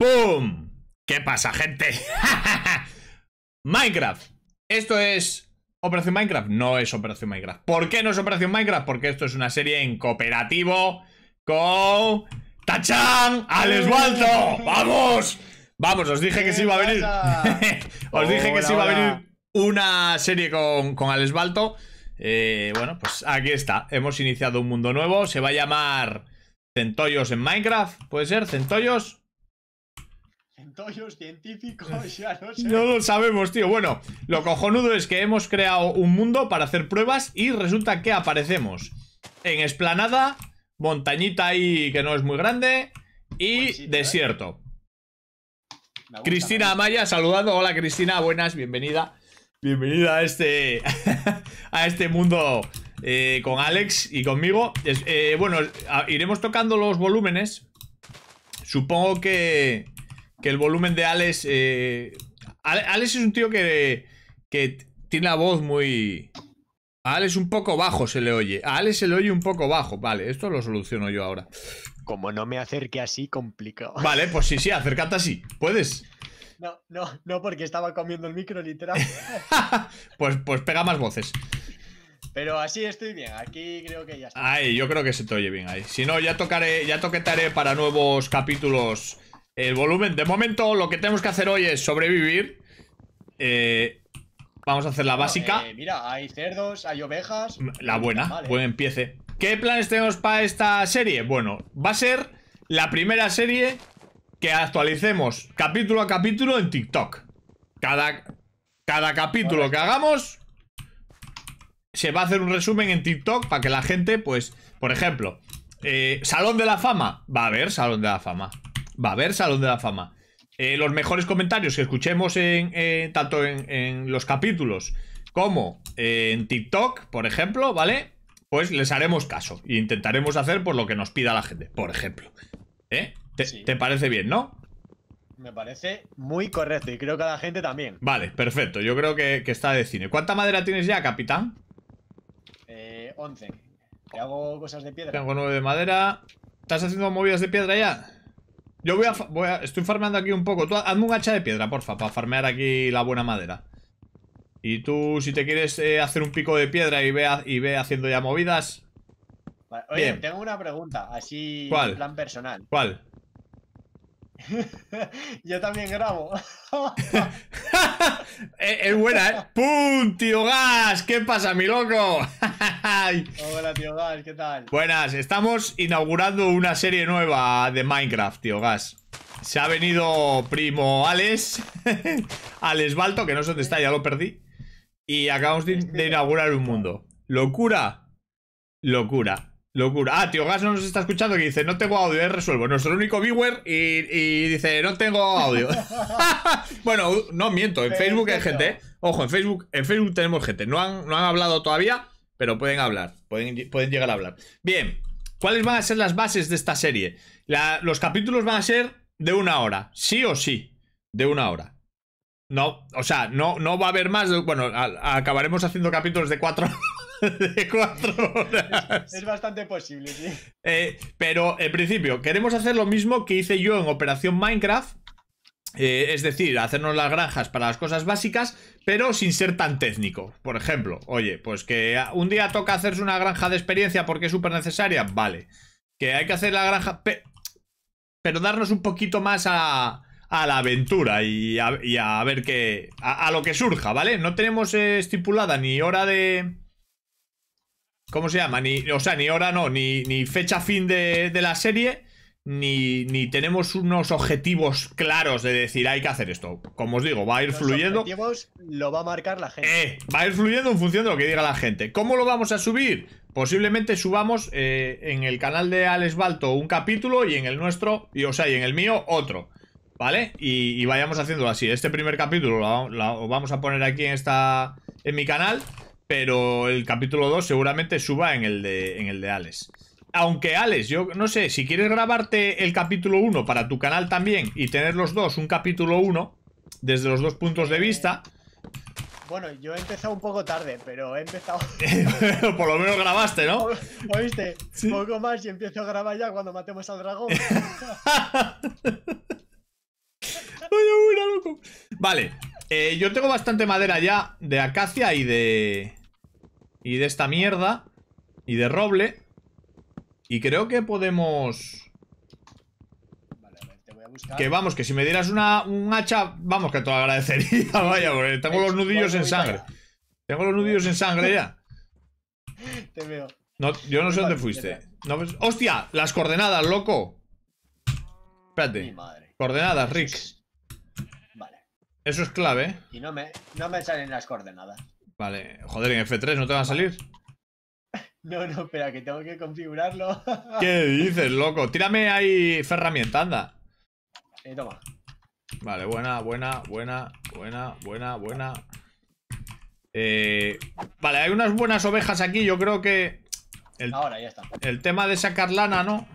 ¡Pum! ¿Qué pasa, gente? Minecraft. Esto es Operación Minecraft. No es Operación Minecraft. ¿Por qué no es Operación Minecraft? Porque esto es una serie en cooperativo con... ¡Tachán! ¡Al esbalto! ¡Vamos! Vamos, os dije que se iba a venir. os dije que se iba a venir una serie con, con Al esbalto. Eh, bueno, pues aquí está. Hemos iniciado un mundo nuevo. Se va a llamar Centollos en Minecraft. ¿Puede ser? ¿Centollos? científicos, ya no sé. No lo sabemos, tío. Bueno, lo cojonudo es que hemos creado un mundo para hacer pruebas y resulta que aparecemos en esplanada, montañita ahí que no es muy grande y ¿eh? desierto. Cristina Amaya saludando. Hola Cristina, buenas, bienvenida. Bienvenida a este, a este mundo eh, con Alex y conmigo. Eh, bueno, iremos tocando los volúmenes. Supongo que que el volumen de Alex... Eh, Alex es un tío que, que tiene la voz muy... A Alex un poco bajo se le oye. A Alex se le oye un poco bajo. Vale, esto lo soluciono yo ahora. Como no me acerque así, complicado. Vale, pues sí, sí, acércate así. ¿Puedes? No, no, no, porque estaba comiendo el micro, literal. pues, pues pega más voces. Pero así estoy bien, aquí creo que ya está. Ahí, yo creo que se te oye bien ahí. Si no, ya tocaré, ya toquetaré para nuevos capítulos el volumen. De momento, lo que tenemos que hacer hoy es sobrevivir. Eh, vamos a hacer la básica. Eh, mira, hay cerdos, hay ovejas. La buena, buen empiece. ¿Qué planes tenemos para esta serie? Bueno, va a ser la primera serie que actualicemos capítulo a capítulo en TikTok. Cada, cada capítulo que hagamos se va a hacer un resumen en TikTok para que la gente, pues, por ejemplo, eh, Salón de la Fama. Va a haber Salón de la Fama va a haber Salón de la Fama. Eh, los mejores comentarios que escuchemos en, eh, tanto en, los capítulos como eh, en TikTok, por ejemplo, ¿vale? Pues les haremos caso e intentaremos hacer por lo que nos pida la gente, por ejemplo. ¿Eh? ¿Te, parece bien, no? Me parece muy correcto y creo que a la gente también. Vale, perfecto. Yo creo que, está de cine. ¿Cuánta madera tienes ya, capitán? Eh, 11. Te hago cosas de piedra. Tengo 9 de madera. ¿Estás haciendo movidas de piedra ya? Yo voy a, Estoy farmeando aquí un poco. Tú hazme un hacha de piedra, porfa, para farmear aquí la buena madera. Y tú, si te quieres eh, hacer un pico de piedra y ve, y ve haciendo ya movidas... oye, tengo una pregunta, así ¿Cuál? en plan personal. ¿Cuál? Yo también grabo. es, buena, ¿eh? ¡Pum! ¡Tío Gas! ¿Qué pasa, mi loco? Hola, tío Gas, ¿qué tal? Buenas, estamos inaugurando una serie nueva de Minecraft, tío Gas. Se ha venido primo Alex, Alex Balto, que no sé dónde está, ya lo perdí. Y acabamos de, de inaugurar un mundo. ¡Locura! ¡Locura! Locura. Ah, tío Gas no nos está escuchando que dice, no tengo audio, eh, resuelvo. Nuestro único viewer y, dice, no tengo audio. bueno, uh, no miento, en Facebook hay gente, eh. Ojo, en Facebook, en Facebook tenemos gente. No han, no han hablado todavía, pero pueden hablar. Pueden, pueden llegar a hablar. Bien, ¿cuáles van a ser las bases de esta serie? los capítulos van a ser de una hora, sí o sí, de una hora. No, o sea, no, no va a haber más. bueno, acabaremos haciendo capítulos de cuatro de cuatro horas. Es bastante posible, sí. Eh, pero en principio, queremos hacer lo mismo que hice yo en Operación Minecraft. Eh, es decir, hacernos las granjas para las cosas básicas, pero sin ser tan técnico. Por ejemplo, oye, pues que un día toca hacerse una granja de experiencia porque es súper necesaria, vale. Que hay que hacer la granja, pero darnos un poquito más a, la aventura y a, ver qué... A, lo que surja, ¿vale? No tenemos eh, estipulada ni hora de ¿Cómo se llama? Ni, o sea, ni hora no, ni, ni fecha fin de, la serie, ni, tenemos unos objetivos claros de decir hay que hacer esto. Como os digo, va a ir Los fluyendo. Objetivos lo va a marcar la gente. Eh, va a ir fluyendo en función de lo que diga la gente. ¿Cómo lo vamos a subir? Posiblemente subamos eh, en el canal de Alex Balto un capítulo y en el nuestro, y, o sea, y en el mío otro. ¿Vale? Y, vayamos haciéndolo así. Este primer capítulo lo, lo vamos a poner aquí en esta. en mi canal pero el capítulo 2 seguramente suba en el de, en el de Alex. Aunque Alex, yo no sé, si quieres grabarte el capítulo 1 para tu canal también y tener los dos un capítulo 1 desde los dos puntos de eh, vista... Bueno, yo he empezado un poco tarde, pero he empezado... Por lo menos grabaste, ¿no? Oíste, Un poco más y empiezo a grabar ya cuando matemos al dragón. Vaya buena, loco. Vale, eh, yo tengo bastante madera ya de acacia y de y de esta mierda y de roble. Y creo que podemos... Que vamos, que si me dieras una, un hacha, vamos, que te lo agradecería, vaya, porque tengo los nudillos en sangre. Tengo los nudillos en sangre ya. Te veo. yo no sé dónde fuiste. No, ¡Hostia! Las coordenadas, loco. Espérate. Coordenadas, Rick. Vale. Eso es clave. ¿eh? Y no me, no me salen las coordenadas. Vale, joder, en F3 no te va a salir. No, no, espera, que tengo que configurarlo. ¿Qué dices, loco? Tírame ahí herramienta, anda. Eh, toma. Vale, buena, buena, buena, buena, buena, buena. Eh, vale, hay unas buenas ovejas aquí, yo creo que... El, Ahora, ya está. El tema de sacar lana, ¿no?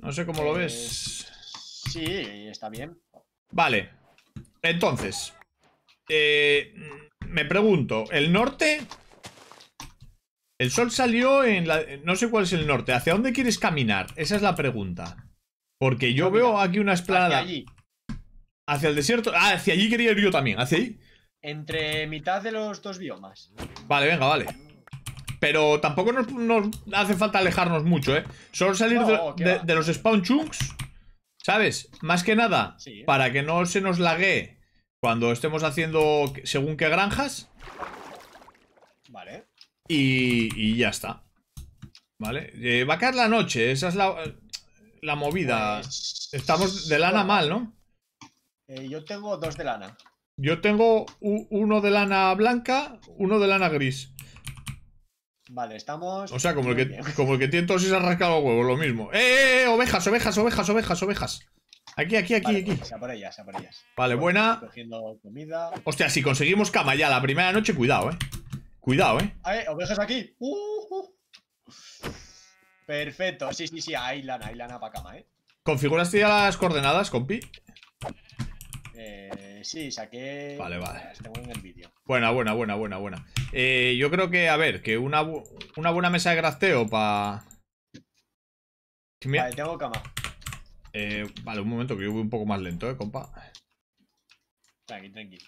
No sé cómo lo eh, ves. Sí, está bien. Vale. Entonces. Eh, me pregunto, ¿el norte? El sol salió en la... No sé cuál es el norte. ¿Hacia dónde quieres caminar? Esa es la pregunta. Porque yo veo aquí una esplanada. Hacia allí. Hacia el desierto. Ah, hacia allí quería ir yo también. ¿Hacia allí? Entre mitad de los dos biomas. Vale, venga, vale. Pero tampoco nos, hace falta alejarnos mucho, ¿eh? Solo salir de, los spawn chunks, ¿sabes? Más que nada, para que no se nos lague cuando estemos haciendo según qué granjas. Vale. Y, ya está. Vale. Eh, va a caer la noche, esa es la, movida. Pues, estamos de lana mal, ¿no? Eh, yo tengo dos de lana. Yo tengo uno de lana blanca, uno de lana gris. Vale, estamos... O sea, como el que, como tiene todos y se ha rascado huevos, lo mismo. ¡Eh, eh, eh! ovejas, ovejas, ovejas, ovejas, ovejas! Aquí, aquí, aquí, aquí. Vale, buena. Cogiendo comida. Hostia, si conseguimos cama ya la primera noche, cuidado, eh. Cuidado, eh. A ver, aquí. Uh, uh, uh. Perfecto. Sí, sí, sí, ahí lana, ahí lana para cama, eh. ¿Configuraste ya las coordenadas, compi? Eh, sí, saqué. Vale, vale. Tengo en el vídeo. Buena, buena, buena, buena, buena. Eh, yo creo que, a ver, que una, una buena mesa de grafteo para. Vale, tengo cama. Eh, vale, un momento que yo voy un poco más lento, eh, compa. Tranqui, tranqui.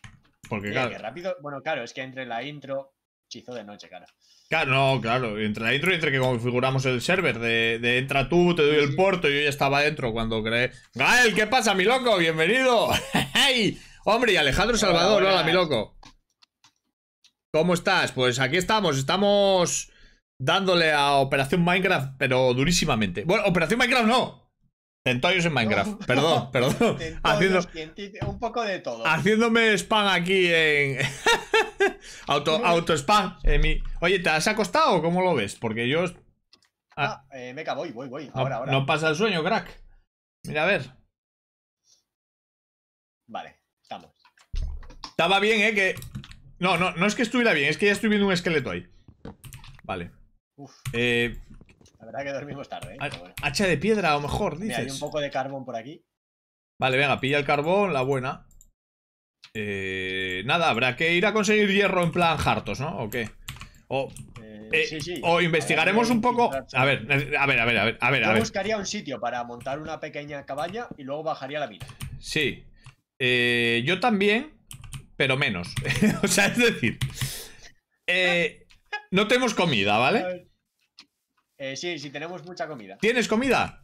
Porque claro. rápido. Bueno, claro, es que entre la intro. Chizo de noche, cara. Claro, no, claro. Entre la intro y entre que configuramos el server. De, entra tú, te doy el puerto. Yo ya estaba dentro cuando creé. ¡Gael, qué pasa, mi loco! ¡Bienvenido! ¡Hey! Hombre, y Alejandro Salvador, hola mi loco. ¿Cómo estás? Pues aquí estamos, estamos dándole a Operación Minecraft, pero durísimamente. Bueno, Operación Minecraft no, Entoyos en Minecraft, perdón, perdón. Haciendo, un poco de todo. Haciéndome spam aquí en. auto, auto spam Oye, ¿te has acostado o cómo lo ves? Porque yo. me ah, ah. Eh, voy, voy, voy. Ahora, ahora. No pasa el sueño, crack. Mira, a ver. Vale, estamos. Estaba bien, ¿eh? Que. No, no, no es que estuviera bien, es que ya estoy viendo un esqueleto ahí. Vale. Uf. Eh, la verdad que dormimos tarde. ¿eh? Hacha de piedra, a lo mejor, dices. hay un poco de carbón por aquí. Vale, venga, pilla el carbón, la buena. Eh, nada, habrá que ir a conseguir hierro en plan hartos, ¿no? ¿O qué? O, eh, eh, investigaremos un poco. A ver, a ver, a ver, a ver, a ver. Yo buscaría un sitio para montar una pequeña cabaña y luego bajaría la vida. Sí. yo también, pero menos. o sea, es decir, no tenemos comida, ¿vale? Eh, sí, sí, tenemos mucha comida. ¿Tienes comida?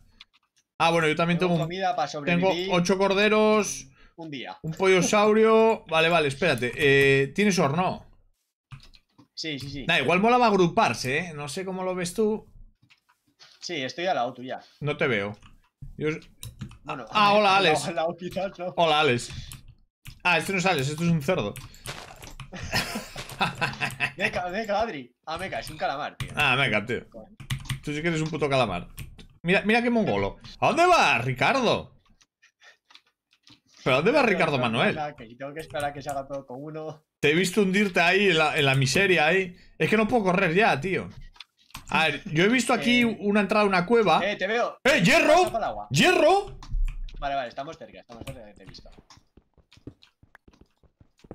Ah, bueno, yo también tengo, tengo comida para sobrevivir. Tengo ocho corderos. Un día. Un saurio. vale, vale, espérate. Eh, ¿Tienes horno? Sí, sí, sí. Da, igual a agruparse, ¿eh? No sé cómo lo ves tú. Sí, estoy al lado ya. No te veo. ah, hola, Alex. Hola, Alex. Ah, este no es Alex, esto es un cerdo. meca, meca, Adri. Ah, meca, es un calamar, tío. Ah, meca, tío. Tú sí que eres un puto calamar. Mira, mira qué mongolo. ¿A dónde va Ricardo? ¿Pero a dónde va Ricardo Manuel? tengo que esperar que se haga todo con uno. Te he visto hundirte ahí en la, miseria ahí. Es que no puedo correr ya, tío. A ver, yo he visto aquí eh. una entrada a una cueva. ¡Eh, te veo! ¡Eh, hierro! ¡Hierro! Vale, vale, estamos cerca, estamos cerca te he visto.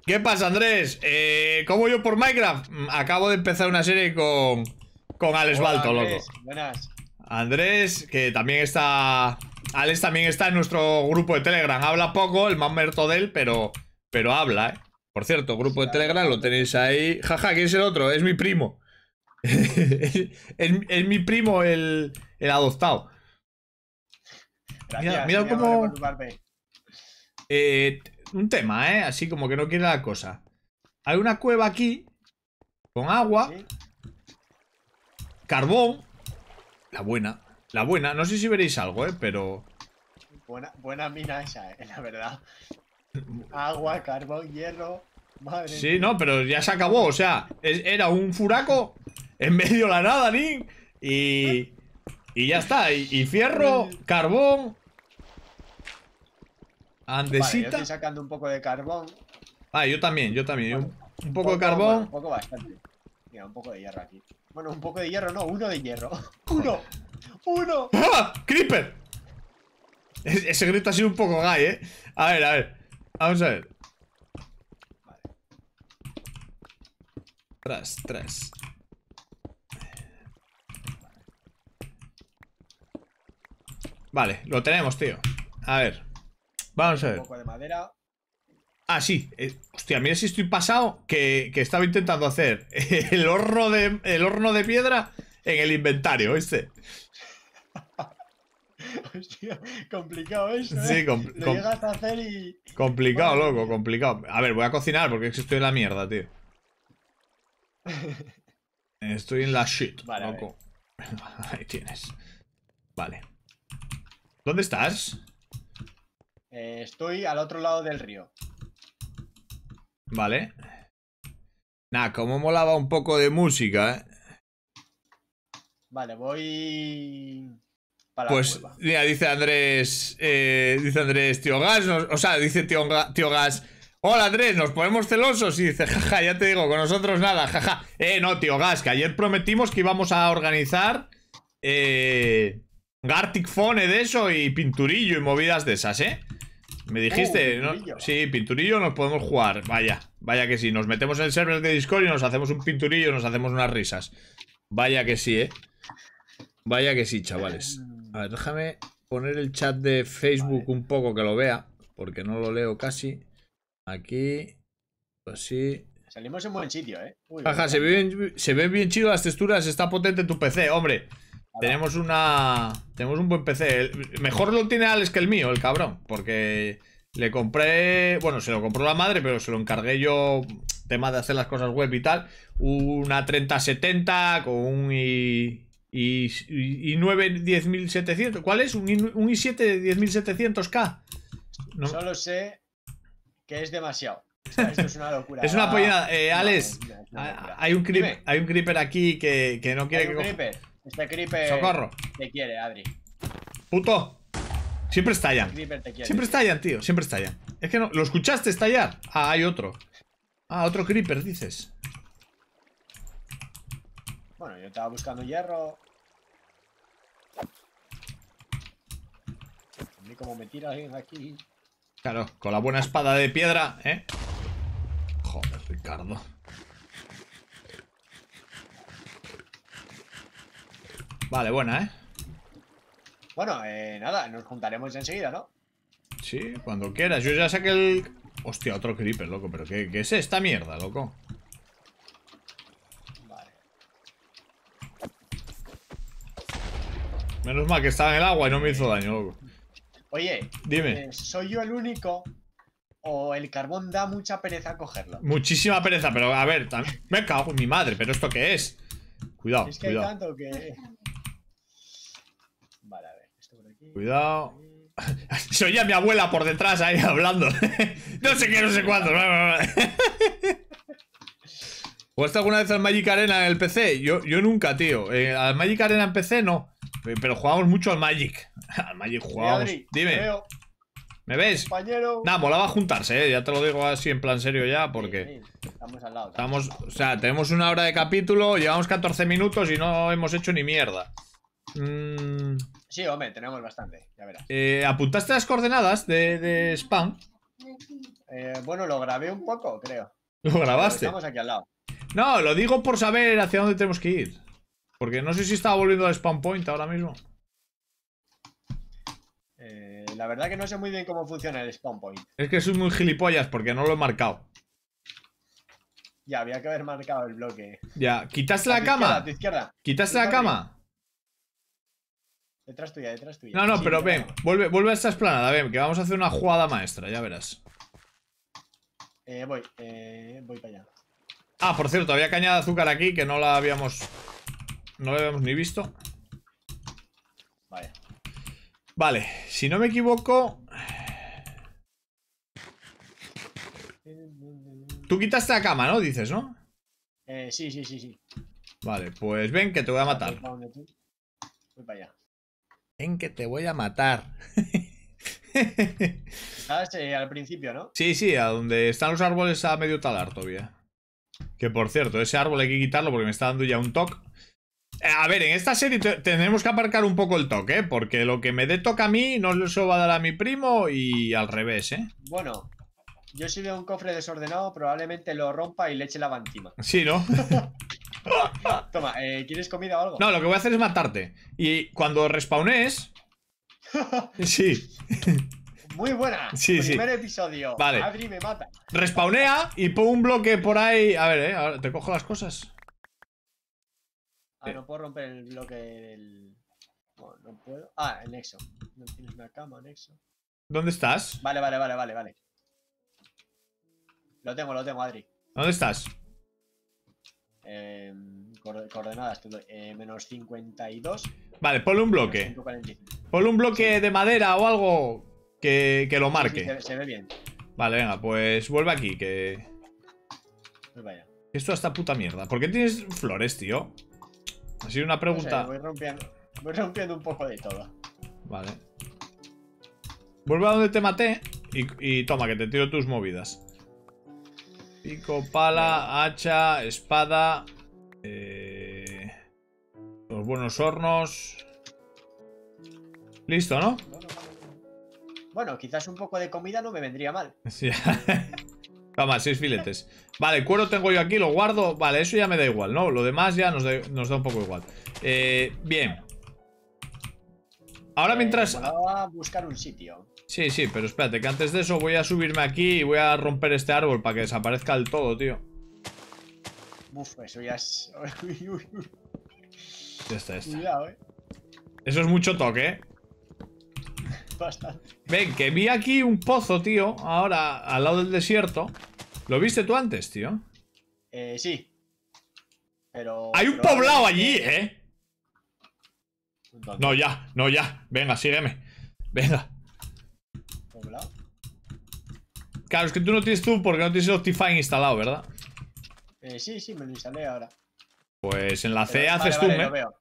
¿Qué pasa, Andrés? Eh, ¿Cómo yo por Minecraft? Mm, acabo de empezar una serie con con Alex Balto, loco. Buenas. Andrés, que también está. Alex también está en nuestro grupo de Telegram. Habla poco, el más merto de él, pero, pero habla, ¿eh? Por cierto, grupo de Telegram lo tenéis ahí. Jaja, ¿quién es el otro? Es mi primo. es, mi primo el, el adoptado. Gracias, mira, cómo. Eh, eh, un tema, ¿eh? Así como que no quiere la cosa. Hay una cueva aquí con agua. Carbón. La buena. La buena. No sé si veréis algo, ¿eh? Pero... Buena, mina esa, ¿eh? la verdad. Agua, carbón, hierro... Madre sí, no, pero ya se acabó. O sea, era un furaco en medio de la nada, Nin. Y... ya está. Y, y fierro, carbón... Andesita. sacando un poco de carbón. Ah, yo también, yo también. un, poco, de carbón. un poco bastante. Mira, un poco de hierro aquí. Bueno, un poco de hierro, no, uno de hierro. ¡Uno! ¡Uno! ¡Ah! ¡Creeper! ese grito ha sido un poco gay, ¿eh? A ver, a ver. Vamos a ver. Vale. Tras, tras. Vale, lo tenemos, tío. A ver. Vamos a ver. Un poco de madera. Ah, sí. Eh, Hostia, mira si estoy pasado que, que estaba intentando hacer el horno, de, el horno de piedra en el inventario, este. Hostia, complicado eso. Sí, ¿eh? Lo llegas a hacer y. Complicado, loco, complicado. A ver, voy a cocinar porque estoy en la mierda, tío. Estoy en la shit, loco. Ahí tienes. Vale. ¿Dónde estás? Eh, estoy al otro lado del río. Vale. nada como molaba un poco de música, ¿eh? Vale, voy... pues, ya dice Andrés, eh, dice Andrés, tío Gas, o sea, dice tío, tío Gas, Hola Andrés, nos ponemos celosos y dice, jaja, ya te digo, con nosotros nada, jaja. Eh, no, tío Gas, que ayer prometimos que íbamos a organizar eh, Gartic Fone de eso y pinturillo y movidas de esas, ¿eh? Me dijiste, uh, ¿no? sí, pinturillo nos podemos jugar. Vaya, vaya que sí. Nos metemos en el server de Discord y nos hacemos un pinturillo, nos hacemos unas risas. Vaya que sí, ¿eh? Vaya que sí, chavales. A ver, déjame poner el chat de Facebook un poco que lo vea, porque no lo leo casi. Aquí, así. Pues Salimos en buen sitio, ¿eh? se ven, bien, se ven bien chido las texturas, está potente tu PC, hombre. Tenemos una... Tenemos un buen PC. mejor lo tiene Alex que el mío, el cabrón. Porque le compré... Bueno, se lo compró la madre, pero se lo encargué yo... Tema de hacer las cosas web y tal. Una 3070 con un i... y i 9 10700. ¿Cuál es? Un, i, 7 de 10700K. Solo sé que es demasiado. esto es una locura. es una ah, polla. Eh, Alex, hay, un hay un creeper aquí que, no quiere Creeper? Este creeper. ¡Socorro! Te quiere, Adri. ¡Puto! Siempre estallan. Este te quiere, Siempre estallan, tío. Siempre estallan. Es que no. ¿Lo escuchaste estallar? Ah, hay otro. Ah, otro creeper, dices. Bueno, yo estaba buscando hierro. A mí como me tira alguien aquí. Claro, con la buena espada de piedra, ¿eh? Joder, Ricardo. Vale, buena, ¿eh? Bueno, eh, nada, nos juntaremos enseguida, ¿no? Sí, cuando quieras. Yo ya saqué el... Hostia, otro creeper, loco. ¿Pero qué, es esta mierda, loco? Vale. Menos mal que estaba en el agua y no me hizo daño, loco. Oye, dime. Eh, ¿Soy yo el único o el carbón da mucha pereza cogerlo? Muchísima pereza, pero a ver, me cago con mi madre, pero ¿esto qué es? Cuidado, Es que hay tanto que... Cuidado. Se oía mi abuela por detrás ahí hablando. no sé qué, no sé cuándo. ¿Jugaste alguna vez al Magic Arena en el PC? Yo, yo nunca, tío. Eh, al Magic Arena en PC no. Eh, pero jugamos mucho al Magic. Al Magic jugábamos. Dime. ¿Me ves? Compañero. Nah, molaba juntarse, ¿eh? ya te lo digo así en plan serio ya, porque. Estamos al lado. Estamos, o sea, tenemos una hora de capítulo, llevamos 14 minutos y no hemos hecho ni mierda. Mmm. Sí, hombre, tenemos bastante, ya verás. Eh, ¿Apuntaste las coordenadas de, de spam? Eh, bueno, lo grabé un poco, creo. ¿Lo grabaste? aquí al lado. No, lo digo por saber hacia dónde tenemos que ir. Porque no sé si estaba volviendo al spam point ahora mismo. Eh, la verdad que no sé muy bien cómo funciona el spawn point. Es que soy muy gilipollas porque no lo he marcado. Ya, había que haber marcado el bloque. Ya, ¿quitaste la, cama? Izquierda, ¿Quitaste la cama? Detrás tuya, detrás tuya. No, no, pero ven, vuelve, vuelve a esta esplanada, ven, que vamos a hacer una jugada maestra, ya verás. Eh, voy, eh, voy para allá. Ah, por cierto, había caña de azúcar aquí que no la habíamos. No la habíamos ni visto. Vale. Vale, si no me equivoco. Tú quitaste la cama, ¿no? Dices, ¿no? Eh, sí, sí, sí, sí. Vale, pues ven que te voy a matar. Voy para allá. En que te voy a matar. ¿Sabes? Eh, al principio, ¿no? Sí, sí, a donde están los árboles a medio talar todavía. Que por cierto, ese árbol hay que quitarlo porque me está dando ya un toque. Eh, a ver, en esta serie tenemos que aparcar un poco el toque, ¿eh? porque lo que me dé toque a mí no lo va a dar a mi primo y al revés, ¿eh? Bueno, yo si veo un cofre desordenado probablemente lo rompa y le eche la encima. Sí, ¿no? Toma, eh, ¿quieres comida o algo? No, lo que voy a hacer es matarte. Y cuando respawnes. sí. Muy buena. Primer episodio. Vale. Adri me mata. Respawnea y pon un bloque por ahí. A ver, eh. te cojo las cosas. Ah, no puedo romper el bloque del. No, no puedo. Ah, el nexo. No tienes una cama, nexo. ¿Dónde estás? Vale, vale, vale, vale, vale. Lo tengo, lo tengo, Adri. ¿Dónde estás? Em, coordenadas, eh, menos 52. Vale, ponle un bloque. Ponle un bloque de madera o algo que, lo marque. se, ve bien. Vale, venga, pues vuelve aquí, que... Pues vaya. Esto está puta mierda. ¿Por qué tienes flores, tío? Ha sido una pregunta... voy, rompiendo, un poco de todo. Vale. Vuelve a donde te maté y, y toma, que te tiro tus movidas. Pico, pala, hacha, espada. Eh, los buenos hornos. Listo, ¿no? Bueno, quizás un poco de comida no me vendría mal. Sí. Toma, seis filetes. Vale, cuero tengo yo aquí, lo guardo. Vale, eso ya me da igual, ¿no? Lo demás ya nos da, un poco igual. Eh, bien. Ahora mientras... a buscar un sitio. Sí, sí, pero espérate, que antes de eso voy a subirme aquí y voy a romper este árbol para que desaparezca el todo, tío. Uf, eso ya es... ya está, ya Cuidado, eh. Eso es mucho toque, ¿eh? Bastante. Ven, que vi aquí un pozo, tío, ahora al lado del desierto. ¿Lo viste tú antes, tío? Eh, sí. Pero... Hay un poblado allí, ¿eh? No, ya, no, ya. Venga, sígueme. Venga. Claro, es que tú no tienes tú porque no tienes el Optifine instalado, ¿verdad? Eh, sí, sí, me lo instalé ahora. Pues en la C haces Zoom, tú, vale, ¿eh? Lo veo.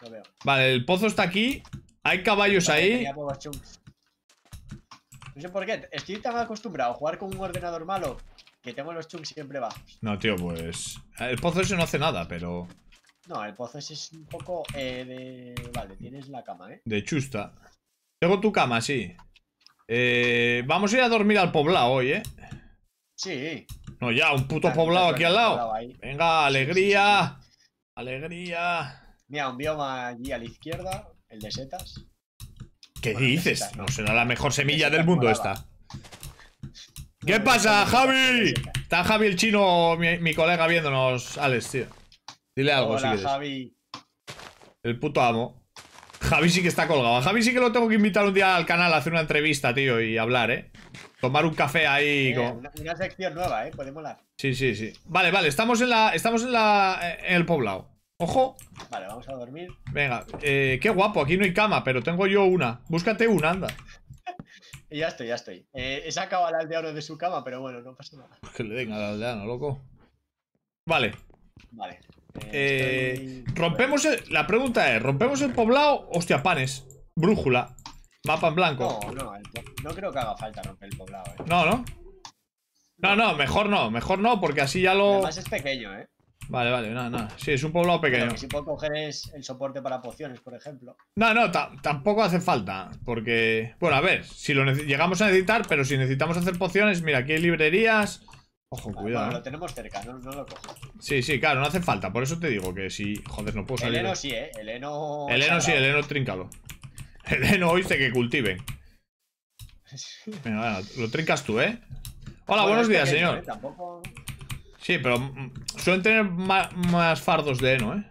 Lo veo. Vale, el pozo está aquí. Hay caballos ahí. Pues, no sé por qué. Estoy tan acostumbrado a jugar con un ordenador malo que tengo los chunks siempre bajos. No, tío, pues. El pozo ese no hace nada, pero. No, el pozo es un poco eh, de... Vale, tienes la cama, ¿eh? De chusta. Tengo tu cama, sí. Eh, vamos a ir a dormir al poblado hoy, ¿eh? Sí. No, ya, un puto poblado aquí al lado. Venga, alegría. Alegría. Mira, un bioma allí a la izquierda, el de setas. ¿Qué dices? no. será la mejor semilla del mundo esta. ¿Qué pasa, Javi? Está Javi el chino, mi, mi colega, viéndonos, Alex, tío. Dile algo, Hola, si quieres. Javi. El puto amo. Javi sí que está colgado. A Javi sí que lo tengo que invitar un día al canal a hacer una entrevista, tío, y hablar, ¿eh? Tomar un café ahí. Eh, una, sección nueva, ¿eh? Podemos hablar. Sí, sí, sí. Vale, vale, estamos en la. Estamos en la. Eh, en el poblado. Ojo. Vale, vamos a dormir. Venga, eh, qué guapo, aquí no hay cama, pero tengo yo una. Búscate una, anda. ya estoy, ya estoy. he sacado al aldeano de su cama, pero bueno, no pasa nada. Que le den al aldeano, loco. Vale. Vale. Eh, rompemos el, la pregunta es, ¿rompemos el poblado? Hostia, panes. Brújula. Mapa en blanco. No, no, no creo que haga falta romper el poblado. Eh. No, no. No, no, mejor no, mejor no, porque así ya lo... Además es pequeño, ¿eh? Vale, vale, nada, nada. Sí, es un poblado pequeño. si que puedo coger es el soporte para pociones, por ejemplo. No, no, tampoco hace falta, porque... Bueno, a ver, si lo llegamos a necesitar, pero si necesitamos hacer pociones, mira, aquí hay librerías cuidado. Eh. lo tenemos cerca, no, lo cojo. Sí, sí, claro, no hace falta. Por eso te digo que si. Joder, no puedo salir. El heno sí, eh. El heno. sí, el heno tríncalo. El oíste que cultiven. Venga, lo trincas tú, eh. Hola, buenos días, señor. Eh, sí, pero mm, suelen tener más, fardos de heno, eh.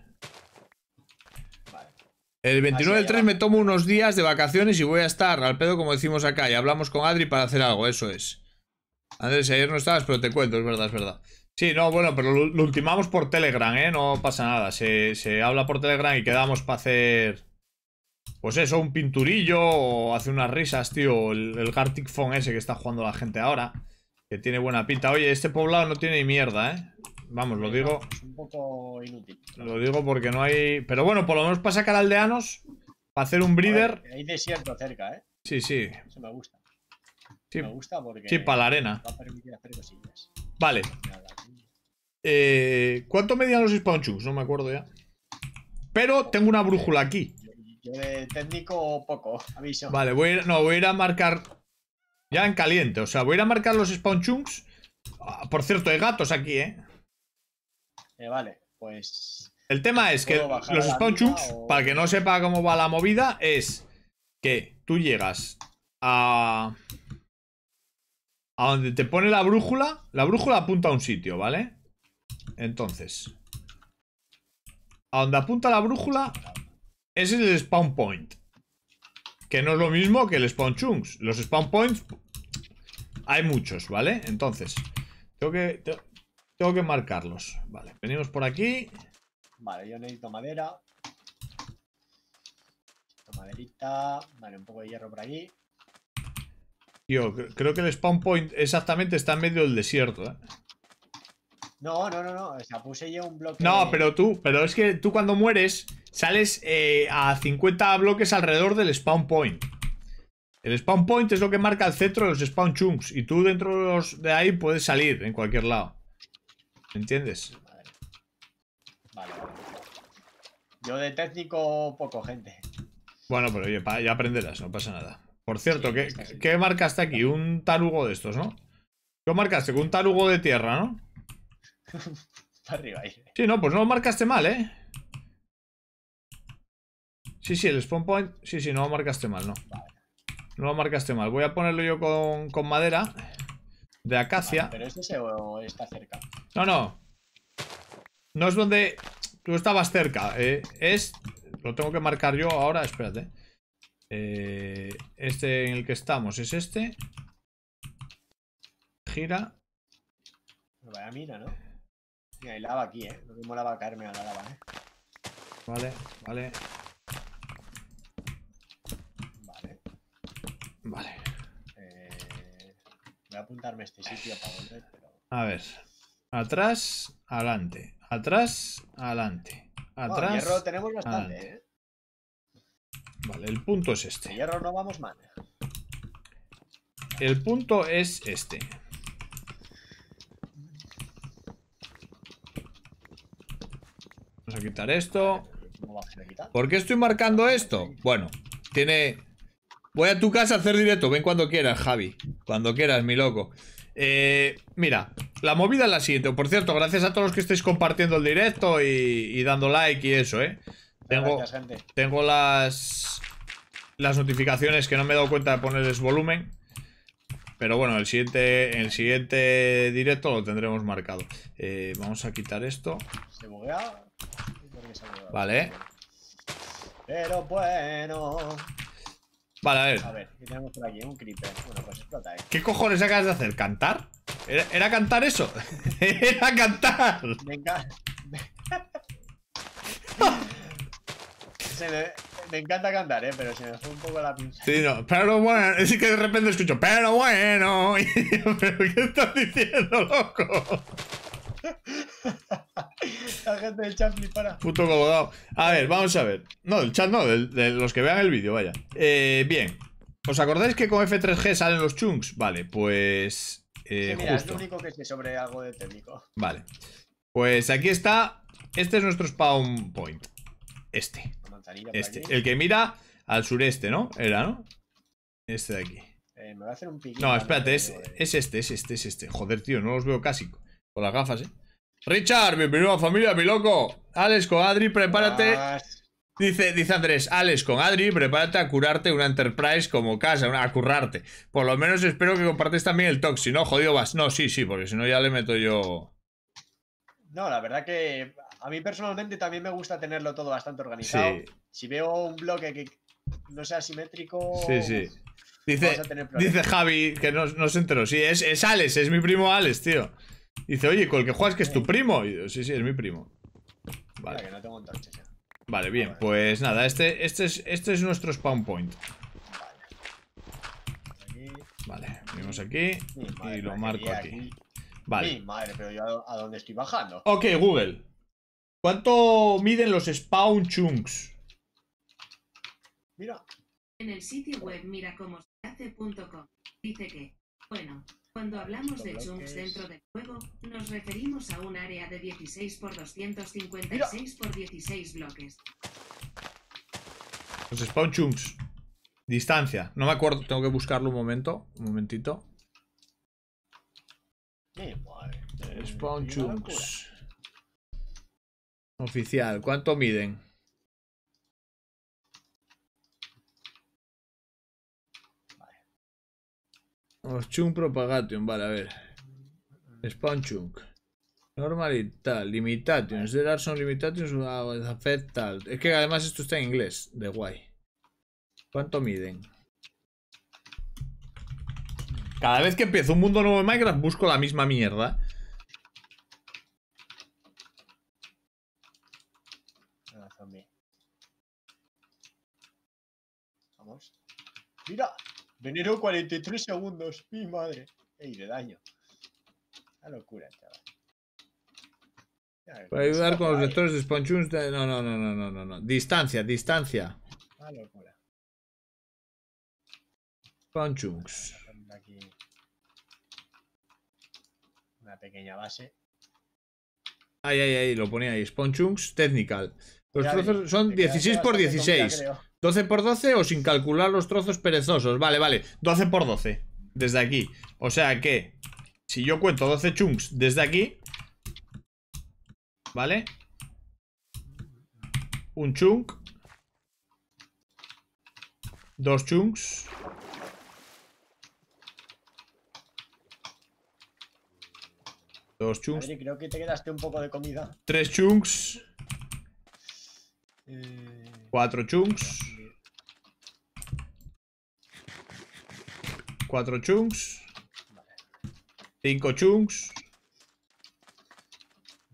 El 29 del 3 me tomo unos días de vacaciones y voy a estar al pedo como decimos acá y hablamos con Adri para hacer algo, eso es. Andrés, ayer no estabas, pero te cuento, es verdad, es verdad. Sí, no, bueno, pero lo, ultimamos por Telegram, ¿eh? No pasa nada. Se, habla por Telegram y quedamos para hacer... Pues eso, un pinturillo o hace unas risas, tío. El, el Gartic Phone ese que está jugando la gente ahora. Que tiene buena pinta. Oye, este poblado no tiene ni mierda, ¿eh? Vamos, lo digo... Es un poco inútil. Lo digo porque no hay... Pero bueno, por lo menos para sacar aldeanos, para hacer un breeder... hay desierto cerca, ¿eh? Sí, sí. Se me gusta. Sí. Me gusta porque. Sí, para la arena. Vale. Eh, ¿Cuánto medían los spawn chunks? No me acuerdo ya. Pero tengo una brújula aquí. Yo de técnico poco, aviso. Vale, voy a ir, no, voy a ir a marcar ya en caliente. O sea, voy a ir a marcar los spawn chunks. Ah, por cierto, hay gatos aquí, ¿eh? ¿eh? vale, pues... El tema es que los spawn chunks, para que no sepa cómo va la movida, es que tú llegas a a donde te pone la brújula, la brújula apunta a un sitio, ¿vale? Entonces, a donde apunta la brújula, ese es el spawn point. Que no es lo mismo que el spawn chunks. Los spawn points hay muchos, ¿vale? Entonces, tengo que, tengo, que marcarlos. Vale, venimos por aquí. Vale, yo necesito madera. Maderita. Vale, un poco de hierro por aquí. Tío, creo que el spawn point exactamente está en medio del desierto, ¿eh? No, no, no, no. O puse yo un bloque. No, pero tú, pero es que tú cuando mueres sales eh, a 50 bloques alrededor del spawn point. El spawn point es lo que marca el centro de los spawn chunks. Y tú dentro de, ahí puedes salir en cualquier lado. ¿Entiendes? Vale. Yo de técnico poco gente. Bueno, pero ya aprenderás, no pasa nada. Por cierto, ¿qué, marcaste aquí? Un tarugo de estos, ¿no? ¿Qué marcaste? Un tarugo de tierra, ¿no? arriba ahí. Sí, no, pues no lo marcaste mal, ¿eh? Sí, sí, el spawn point. Sí, sí, no lo marcaste mal, no. No lo marcaste mal. Voy a ponerlo yo con, madera de acacia. pero ese se está cerca. No, no. No es donde tú estabas cerca. Eh. Es. Lo tengo que marcar yo ahora. Espérate. Eh, este en el que estamos es este. Gira. Vaya mira, ¿no? Mira, hay lava aquí, ¿eh? Lo mismo a caerme a la lava, ¿eh? Vale, vale. Vale. Vale. Eh, voy a apuntarme a este sitio para volver, pero... A ver. Atrás, adelante. Atrás, adelante. Atrás. hierro tenemos bastante, ¿eh? Vale, el punto es este. ahora no vamos mal. El punto es este. Vamos a quitar esto. ¿Por qué estoy marcando esto? Bueno, tiene... Voy a tu casa a hacer directo. Ven cuando quieras, Javi. Cuando quieras, mi loco. Eh, mira, la movida es la siguiente. Por cierto, gracias a todos los que estáis compartiendo el directo y dando like y eso, ¿eh? Tengo, las, las notificaciones que no me he dado cuenta de ponerles volumen. Pero bueno, el siguiente, el siguiente directo lo tendremos marcado. Eh, vamos a quitar esto. Vale. Pero bueno. Vale, a ver. A ver, ¿qué tenemos aquí? Un creeper. Pues eh. ¿Qué cojones acabas de hacer? ¿Cantar? ¿Era, cantar eso? ¡Era cantar! Venga. me encanta cantar, ¿eh? pero se me fue un poco la pinza. Sí, no, pero bueno, es que de repente escucho, pero bueno. ¿Pero qué estás diciendo, loco? La gente del chat para. Puto colgado. A ver, vamos a ver. No, del chat no, de, los que vean el vídeo, vaya. Eh, bien. ¿Os acordáis que con F3G salen los chunks? Vale, pues. Eh, sí, mira, es lo único que sé sobre algo de técnico. Vale. Pues aquí está. Este es nuestro spawn point. Este. Este, el que mira al sureste, ¿no? Era, ¿no? Este de aquí. Eh, no, espérate, es, este, es este, es este. Joder, tío, no los veo casi con las gafas, ¿eh? Richard, bienvenido a familia, mi loco. Alex, con Adri, prepárate. Dice, Andrés, Alex, con Adri, prepárate a curarte una Enterprise como casa, a currarte. Por lo menos espero que compartes también el talk, si no, jodido vas. No, sí, sí, porque si no ya le meto yo... No, la verdad que a mí personalmente también me gusta tenerlo todo bastante organizado. Si veo un bloque que no sea simétrico. Sí, sí. Pues dice, dice Javi, que no, se enteró. Sí, es, es, Alex, es mi primo Alex, tío. Dice, oye, con el que juegas que es tu primo. Y sí, sí, es mi primo. Vale. que no tengo un torche, Vale, bien, pues nada, este, este, este, es, nuestro spawn point. Vale, venimos aquí y lo marco aquí. Vale. madre, pero yo a dónde estoy bajando. Ok, Google. ¿Cuánto miden los spawn chunks? Mira. En el sitio web mira se dice que, bueno, cuando hablamos de chunks dentro del juego, nos referimos a un área de 16 por 256 por 16 bloques. Los spawn chunks. Distancia. No me acuerdo, tengo que buscarlo un momento. Un momentito. Eh, spawn chunks. Oficial, ¿cuánto miden? Oschung propagation, vale, a ver. Spawn chunk. Normal y tal. Limitations. There are some limitations Es que además esto está en inglés. De guay. ¿Cuánto miden? Cada vez que empiezo un mundo nuevo en Minecraft busco la misma mierda. Mira, venero 43 segundos. Mi madre. Ey, de daño. La locura, chaval. Para ayudar con los vectores de Sponchuns. No, no, no, no, no, no, no. Distancia, distancia. La locura. Sponchuns. una pequeña base. Ay, ay, ay, lo ponía ahí. Sponchunks Technical. Los trozos son 16 por 16. ¿12 por 12 o sin calcular los trozos perezosos? Vale, vale, 12 por 12 Desde aquí, o sea que Si yo cuento 12 chunks desde aquí ¿Vale? Un chunk Dos chunks Dos chunks. creo que te quedaste un poco de comida. Tres chunks. Eh, Cuatro chunks. 4 chunks. 5 chunks.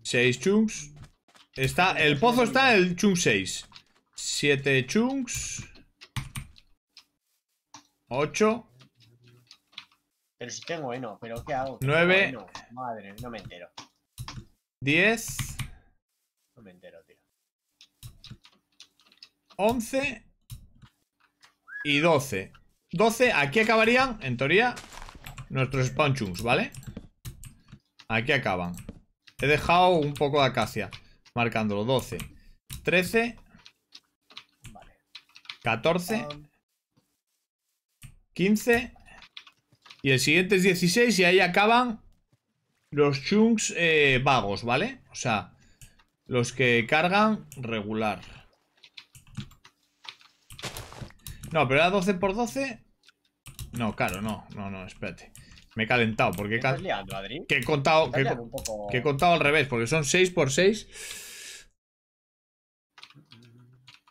6 chunks. Está, el pozo está en el chunk 6. 7 chunks. 8. Pero si tengo heno, ¿pero qué hago? 9. Madre, no me entero. 10. No me entero, tío. 11. Y 12. 12. Aquí acabarían, en teoría, nuestros spawn chunks, ¿vale? Aquí acaban. He dejado un poco de acacia, marcándolo. 12, 13, 14, 15 y el siguiente es 16 y ahí acaban los chunks eh, vagos, ¿vale? O sea, los que cargan regular. No, pero era 12 por 12. No, claro, no. No, no, espérate. Me he calentado porque he, que he contado que, he contado al revés, porque son 6 por 6.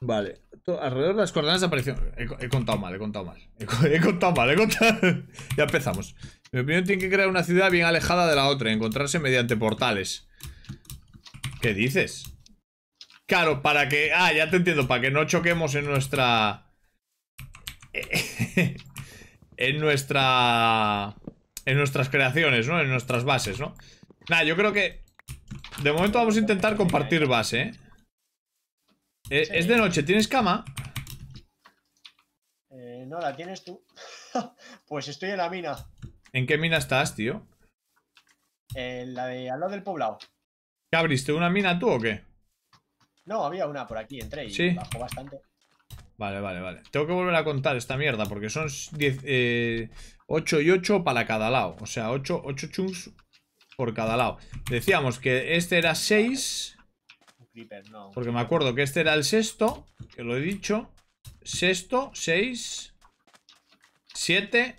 Vale, alrededor de las coordenadas de He, he, contado mal, he contado mal. He, contado mal, he contado. ya empezamos. mi opinión, tiene que crear una ciudad bien alejada de la otra y encontrarse mediante portales. ¿Qué dices? Claro, para que. Ah, ya te entiendo, para que no choquemos en nuestra. en nuestra... En nuestras creaciones, ¿no? En nuestras bases, ¿no? Nada, yo creo que... De momento vamos a intentar compartir base, ¿eh? eh es de noche, ¿tienes cama? Eh, no, la tienes tú. pues estoy en la mina. ¿En qué mina estás, tío? En la de al lado del poblado. ¿Qué abriste? ¿Una mina tú o qué? No, había una por aquí, entré y bajó bastante. Vale, vale, vale. Tengo que volver a contar esta mierda porque son 8 eh, y 8 para cada lado. O sea, 8, 8 chunks por cada lado. Decíamos que este era 6. Porque me acuerdo que este era el sexto, que lo he dicho. Sexto, 6, 7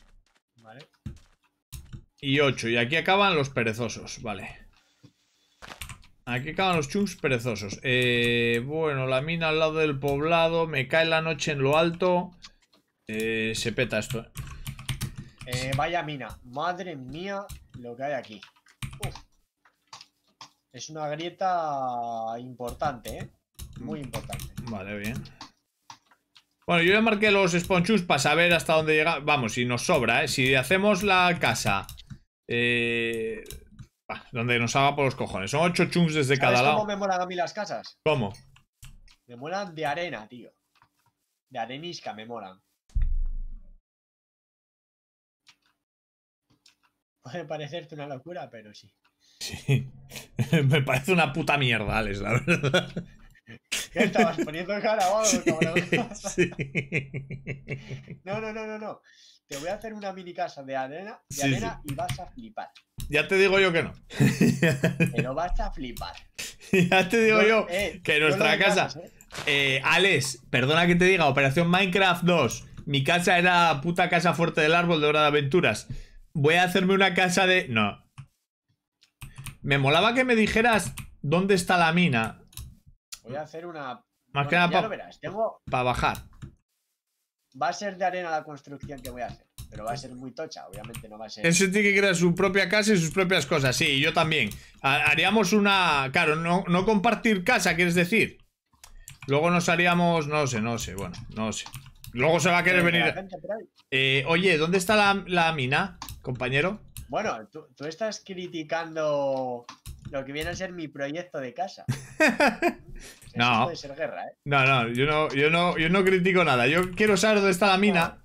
y 8. Y aquí acaban los perezosos, vale. Aquí caen los chunks perezosos. Eh, bueno, la mina al lado del poblado. Me cae la noche en lo alto. Eh, se peta esto. Eh. vaya mina. Madre mía lo que hay aquí. Es una grieta importante, ¿eh? Muy mm. importante. Vale, bien. Bueno, yo ya marqué los sponchus para saber hasta dónde llega. Vamos, si nos sobra, Si hacemos la casa... Eh donde nos haga por los cojones. Son ocho chunks desde cada lado. ¿Cómo me molan a mí las casas? ¿Cómo? Me molan de arena, tío. De arenisca me molan. Puede parecerte una locura, pero sí. Sí. me parece una puta mierda, Alex, la verdad. ¿Qué estabas poniendo cara No, no, no, no, no te voy a hacer una mini casa de arena, y vas a flipar. Ya te digo yo que no. Pero vas a flipar. ya te digo yo eh, que nuestra casa. ¿eh? Eh, Alex, perdona que te diga, Operación Minecraft 2. Mi casa era puta casa fuerte del árbol de hora de aventuras. Voy a hacerme una casa de. No. Me molaba que me dijeras dónde está la mina. Voy a hacer una. Más que nada para bajar. Va a ser de arena la construcción que voy a hacer, pero va a ser muy tocha, obviamente no va a ser... Ese tiene que crear su propia casa y sus propias cosas, sí, yo también. Haríamos una... Claro, no, compartir casa, ¿quieres decir? Luego nos haríamos... No sé, no sé, bueno, no sé. Luego se va a querer venir... Eh, oye, ¿dónde está la, mina, compañero? Bueno, tú, estás criticando lo que viene a ser mi proyecto de casa. no. Puede ser guerra, ¿eh? No, no, yo no, yo no, critico nada. Yo quiero saber dónde está la mina.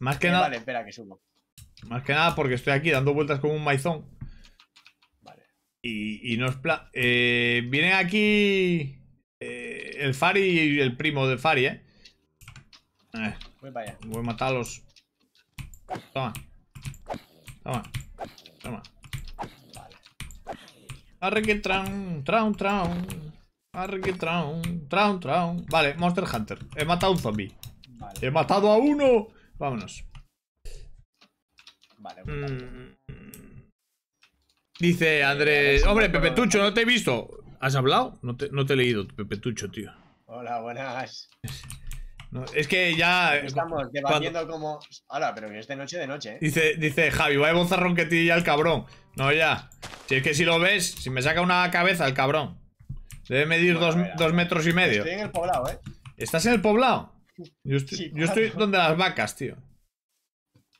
Más que eh, nada. Vale, espera que subo. Más que nada porque estoy aquí dando vueltas como un maizón. Vale. Y, y nos viene eh, vienen aquí eh, el Fari y el primo del Fari, ¿eh? ¿eh? voy para allá. Voy a matarlos. Toma. Toma. Toma. Arre que traun, traun, traun. Arre que traun, traun, traun. Vale, Monster Hunter. He matado a un zombie. He matado a uno. Vámonos. Vale, mm. pues Dice Andrés. Hombre, Pepetucho, no te he visto. ¿Has hablado? No te, no te he leído, Pepetucho, tío. Hola, buenas es que ya. Estamos debatiendo como. Ahora, pero que es de noche de noche. ¿eh? Dice, dice Javi, vaya Bonzarrón que tira el cabrón. No, ya. Si es que si lo ves, si me saca una cabeza el cabrón. Debe medir dos, metros y medio. Estoy en el poblado, ¿eh? ¿Estás en el poblado? Yo estoy, donde las vacas, tío.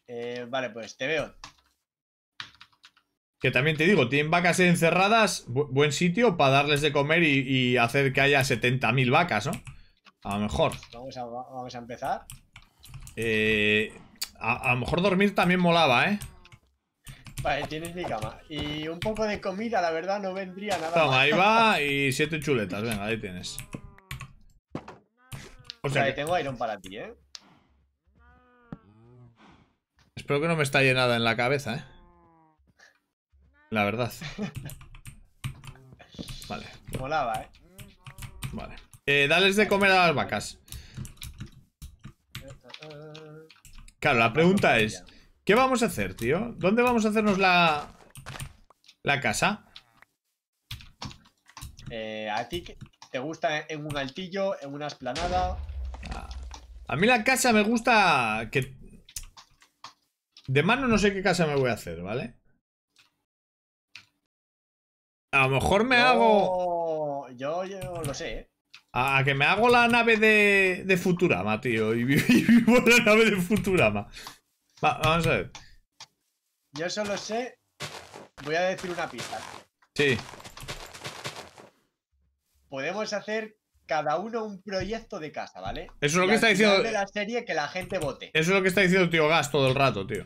Eh, vale, pues te veo. Que también te digo, tienen vacas encerradas, buen sitio para darles de comer y, y hacer que haya 70.000 vacas, ¿no? A lo mejor. Vamos a, empezar. Eh, a, lo mejor dormir también molaba, ¿eh? Vale, tienes mi cama. Y un poco de comida, la verdad, no vendría nada. Toma, ahí va y siete chuletas. Venga, ahí tienes. O sea, vale, tengo iron para ti, ¿eh? Espero que no me estalle nada en la cabeza, ¿eh? La verdad. Vale. Molaba, ¿eh? Vale. Eh, dales de comer a las vacas. Claro, la pregunta es... ¿Qué vamos a hacer, tío? ¿Dónde vamos a hacernos la... La casa? Eh, ¿A ti te gusta en un altillo, en una esplanada? A mí la casa me gusta que... De mano no sé qué casa me voy a hacer, ¿vale? A lo mejor me hago... Yo, yo lo sé, ¿eh? A, que me hago la nave de, de Futurama, tío. Y, vivo la nave de Futurama. vamos a ver. Yo solo sé. Voy a decir una pista. Sí. Podemos hacer cada uno un proyecto de casa, ¿vale? Eso es lo que está diciendo. la serie que la gente vote. Eso es lo que está diciendo tío Gas todo el rato, tío.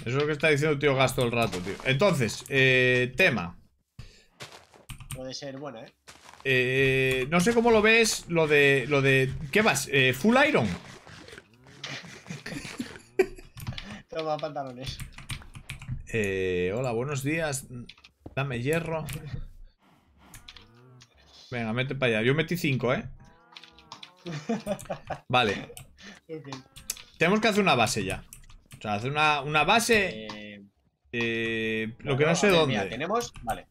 Eso es lo que está diciendo tío Gas todo el rato, tío. Entonces, eh, tema. Puede ser bueno, ¿eh? Eh, no sé cómo lo ves lo de. lo de. ¿Qué vas? Eh, ¿Full Iron? Toma pantalones. Eh, hola, buenos días. Dame hierro. Venga, mete para allá. Yo metí 5, ¿eh? Vale. Tenemos que hacer una base ya. O sea, hacer una, una base. Eh, eh lo que no sé dónde. tenemos. Vale.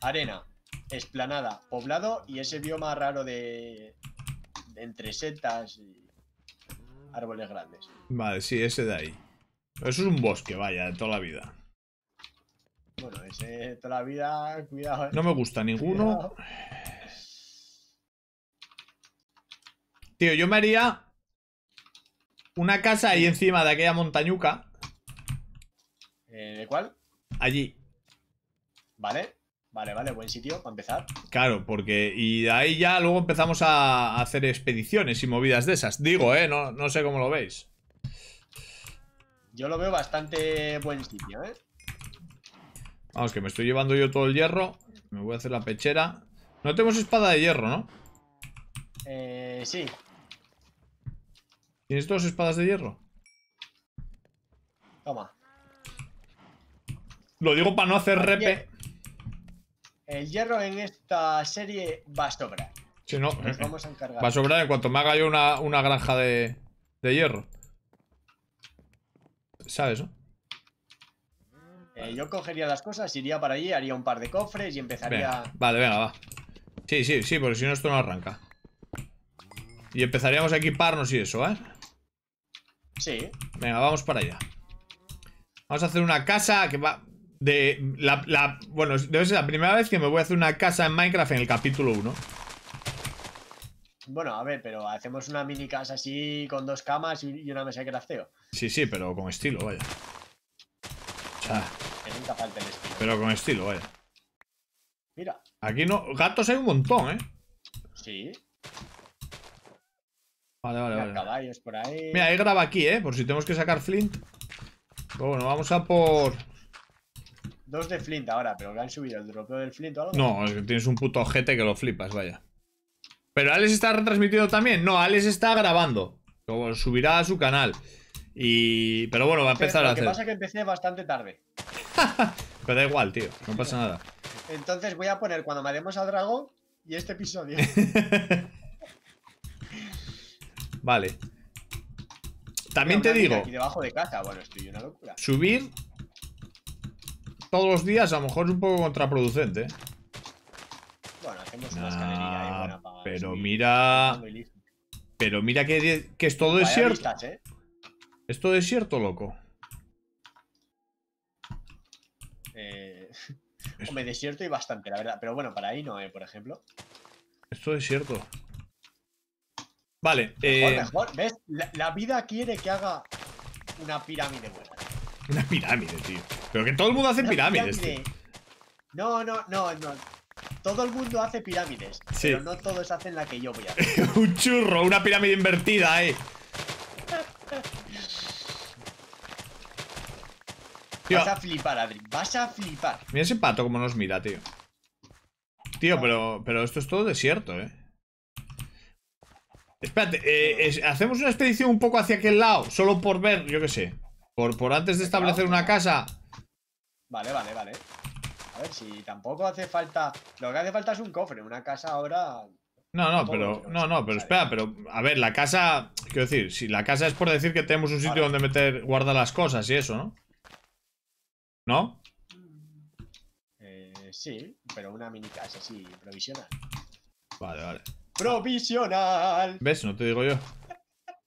Arena. Esplanada, poblado y ese bioma raro de, de entre setas y árboles grandes. Vale, sí, ese de ahí. Eso es un bosque, vaya, de toda la vida. Bueno, ese de toda la vida, cuidado. ¿eh? No me gusta ninguno. Tío, yo me haría una casa ahí encima de aquella montañuca. Eh, ¿De cuál? Allí. Vale. Vale, vale, buen sitio para empezar. Claro, porque. Y de ahí ya luego empezamos a hacer expediciones y movidas de esas. Digo, ¿eh? No, no sé cómo lo veis. Yo lo veo bastante buen sitio, ¿eh? Vamos, que me estoy llevando yo todo el hierro. Me voy a hacer la pechera. No tenemos espada de hierro, ¿no? Eh, sí. ¿Tienes dos espadas de hierro? Toma. Lo digo para no hacer repe. El hierro en esta serie va a sobrar. Si no, Nos vamos a encargar. Va a sobrar en cuanto me haga yo una, granja de, hierro. ¿Sabes, no? Eh, yo cogería las cosas, iría para allí, haría un par de cofres y empezaría... vale, venga, va. Sí, sí, sí, porque si no esto no arranca. Y empezaríamos a equiparnos y eso, ¿eh? Sí. Venga, vamos para allá. Vamos a hacer una casa que va... De la, bueno, debe ser la primera vez que me voy a hacer una casa en Minecraft en el capítulo 1. Bueno, a ver, pero hacemos una mini casa así con dos camas y una mesa de crafteo. Sí, sí, pero con estilo, vaya. O sea, que nunca el estilo. Pero con estilo, vaya. Mira. Aquí no. Gatos hay un montón, ¿eh? Sí. Vale, vale, vale. Caballos por ahí. Mira, hay graba aquí, ¿eh? Por si tenemos que sacar flint. bueno, vamos a por. Dos de Flint ahora, pero que han subido el dropeo del Flint o algo. No, que tienes un puto ojete que lo flipas, vaya. ¿Pero Alex está retransmitido también? No, Alex está grabando. subirá a su canal. Y... Pero bueno, va a empezar a hacer. Lo que pasa es que empecé bastante tarde. pero da igual, tío. No pasa nada. Entonces voy a poner cuando matemos al dragón y este episodio. vale. También te digo. debajo de casa, bueno, estoy Subir todos los días a lo mejor es un poco contraproducente. Bueno, hacemos una Pero mira. Pero mira que, que es todo desierto. Esto eh. Es cierto, loco. Eh, hombre, desierto y bastante, la verdad. Pero bueno, para ahí no, eh, Por ejemplo. Esto es cierto. Vale. Eh, ¿Ves? La, la, vida quiere que haga una pirámide buena. Una pirámide, tío. Pero que todo el mundo hace pirámides. No, no, no, no. Todo el mundo hace pirámides. Pero no todos hacen la que yo voy a hacer. Un churro, una pirámide invertida, eh. Vas a flipar, Adri. Vas a flipar. Mira ese pato como nos mira, tío. Tío, pero, pero esto es todo desierto, eh. Espérate, eh, hacemos una expedición un poco hacia aquel lado, solo por ver, yo qué sé. Por, antes de establecer una casa. Vale, vale, vale. A ver, si tampoco hace falta. Lo que hace falta es un cofre. Una casa ahora. No, no, pero. No, no, pero espera, pero. A ver, la casa. Quiero decir, si la casa es por decir que tenemos un sitio donde meter. guarda las cosas y eso, ¿no? ¿No? Eh, sí, pero una mini casa, sí, provisional. Vale, vale. ¡Provisional! ¿Ves? No te digo yo.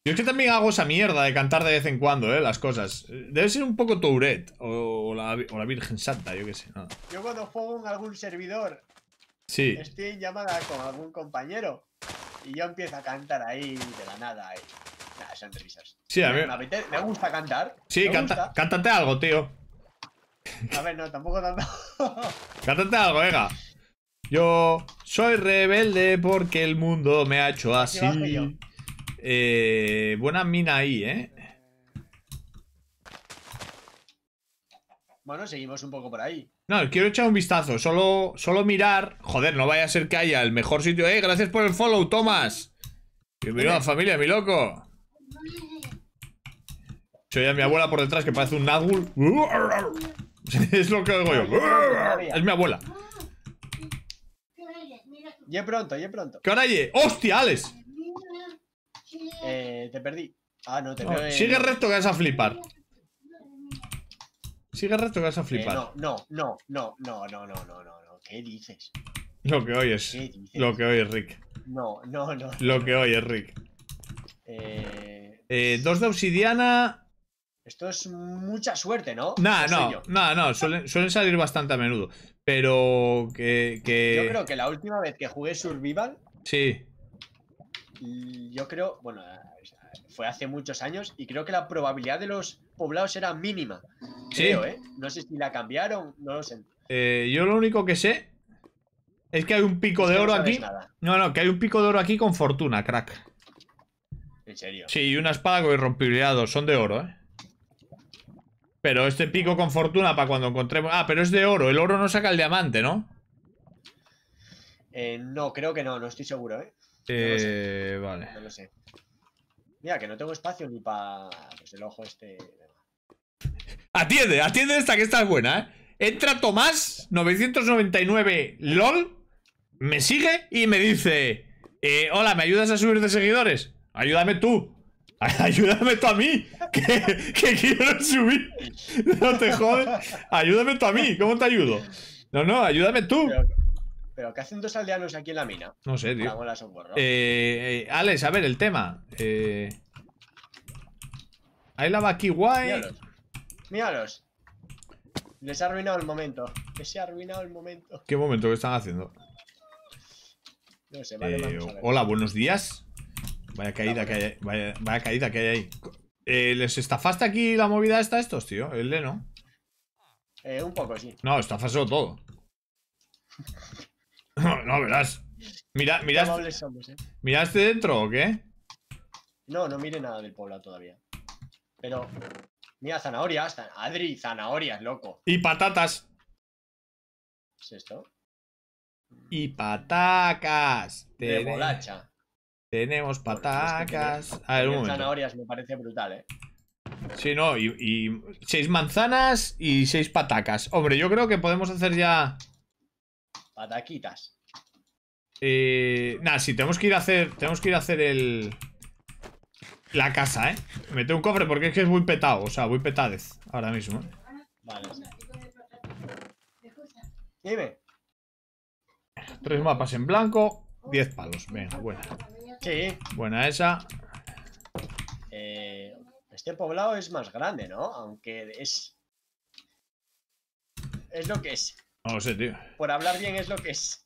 Yo es que también hago esa mierda de cantar de vez en cuando, ¿eh? Las cosas. Debe ser un poco Tourette o, la, Virgen Santa, yo qué sé. Yo cuando juego en algún servidor, sí. estoy en llamada con algún compañero y yo empiezo a cantar ahí de la nada. Ahí. son risas. Sí, a mí... me, gusta cantar. Sí, cántate algo, tío. A ver, no, tampoco tanto. cántate algo, venga. Yo soy rebelde porque el mundo me ha hecho así. Eh, buena mina ahí, ¿eh? Bueno, seguimos un poco por ahí. No, quiero echar un vistazo, solo, solo mirar. Joder, no vaya a ser que haya el mejor sitio. ¡Eh, gracias por el follow, Tomás! Bienvenido a la familia, mi loco. Soy a mi abuela por detrás que parece un nagul. es lo que oigo yo. es mi abuela. Ya pronto, ya pronto. ¿Qué hora ¡Hostia, Alex! Eh, te perdí. Ah, no, te Sigue recto que vas a flipar. Sigue recto que vas a eh, flipar. no, no, no, no, no, no, no, no, ¿Qué dices? Lo que oyes. Lo que oyes, Rick. No, no, no. Lo que oyes, Rick. Eh... eh dos de obsidiana. Esto es mucha suerte, ¿no? no no, no, no, suelen, suelen, salir bastante a menudo. Pero que, que, Yo creo que la última vez que jugué Survival. Sí yo creo, bueno, fue hace muchos años y creo que la probabilidad de los poblados era mínima. Sí. ¿eh? No sé si la cambiaron, no lo sé. Eh, yo lo único que sé es que hay un pico de oro aquí. No, no, que hay un pico de oro aquí con fortuna, crack. ¿En serio? Sí, y una espada con irrompibilidad son de oro, ¿eh? Pero este pico con fortuna para cuando encontremos... Ah, pero es de oro, el oro no saca el diamante, ¿no? Eh, no, creo que no, no estoy seguro, ¿eh? Eh, vale. Mira, que no tengo espacio ni para pues, el ojo este. Atiende, atiende esta que esta buena, ¿eh? Entra Tomás, 999 LOL, me sigue y me dice: eh, Hola, ¿me ayudas a subir de seguidores? Ayúdame tú. Ayúdame tú a mí, que, que quiero subir. No te jodes. Ayúdame tú a mí, ¿cómo te ayudo? No, no, ayúdame tú. Pero ¿qué hacen dos aldeanos aquí en la mina? No sé, tío. Vamos a la eh, eh, Alex, a ver, el tema. Eh... la va aquí, guay. Míralos. Míralos. Les ha arruinado el momento. Les ha arruinado el momento. ¿Qué momento que están haciendo? No sé, vale, vamos a eh, Hola, buenos días. Vaya caída, que hay, ahí. Vaya, caída que hay ahí. Eh, ¿Les estafaste aquí la movida esta a estos, tío? El Leno. Eh, un poco, sí. No, estafasó todo. no, no, verás. Mira, miraste, eh. dentro o qué? No, no mire nada del pueblo todavía. Pero, mira, zanahorias. Adri, zanahorias, loco. Y patatas. ¿Qué es esto? Y patacas. De bolacha. Tenemos patacas. A zanahorias me parece brutal, ¿eh? Sí, no, y, y seis manzanas y seis patacas. Hombre, yo creo que podemos hacer ya... Ataquitas Eh, nada, si tenemos que ir a hacer. Tenemos que ir a hacer el. La casa, ¿eh? Mete un cofre porque es que es muy petado, o sea, muy petadez ahora mismo. ¿eh? Vale, Tres mapas en blanco, diez palos. Venga, buena. Sí. Buena esa. Eh, este poblado es más grande, ¿no? Aunque es. Es lo que es. No lo sé, tío. Por hablar bien es lo que es.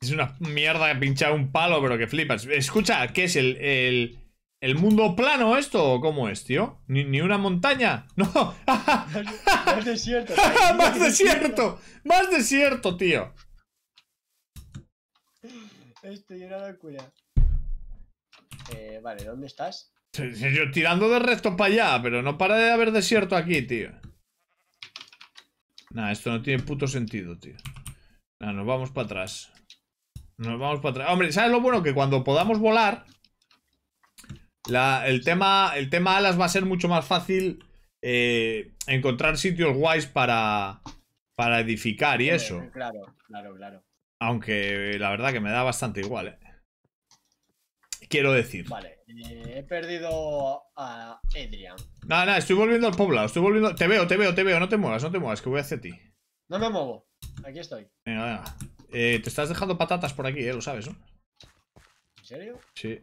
Es una mierda ha pinchar un palo, pero que flipas. Escucha, ¿qué es el, el, mundo plano esto o cómo es, tío? ¿Ni, una montaña? No. más, desierto. más desierto. Más desierto, tío. Estoy una locura. Eh, vale, ¿dónde estás? Yo tirando de recto para allá, pero no para de haber desierto aquí, tío. Nada, esto no tiene puto sentido, tío. Nada, nos vamos para atrás. Nos vamos para atrás. Hombre, ¿sabes lo bueno? Que cuando podamos volar, el, tema, el tema alas va a ser mucho más fácil eh, encontrar sitios guays para, para edificar y eso. Claro, claro, claro. Aunque la verdad que me da bastante igual, ¿eh? quiero decir. Vale, eh, he perdido a Adrian. Nada, nada, estoy volviendo al poblado, estoy volviendo... Te veo, te veo, te veo, no te muevas, no te muevas, que voy hacia ti. No me muevo, aquí estoy. Venga, venga. Eh, te estás dejando patatas por aquí, eh, lo sabes, ¿no? ¿En serio? Sí.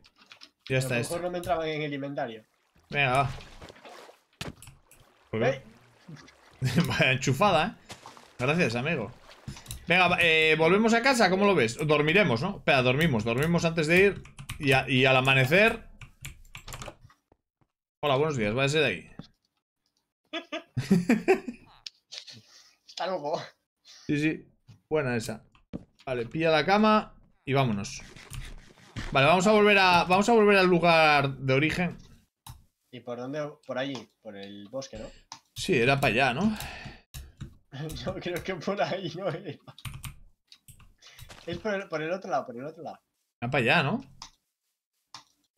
Ya está. A lo mejor no me entraban en el inventario. Venga, va. ¿Por qué? Vaya enchufada, ¿eh? Gracias, amigo. Venga, eh, volvemos a casa, ¿cómo lo ves? Dormiremos, ¿no? Espera, dormimos, dormimos antes de ir. Y, al amanecer... Hola, buenos días, va a ser de ahí. Está luego. Sí, sí. Buena esa. Vale, pilla la cama y vámonos. Vale, vamos a volver a. Vamos a volver al lugar de origen. ¿Y por dónde? Por allí, por el bosque, ¿no? Sí, era para allá, ¿no? Yo creo que por ahí no era. Es por el otro lado, por el otro lado. Era para allá, ¿no?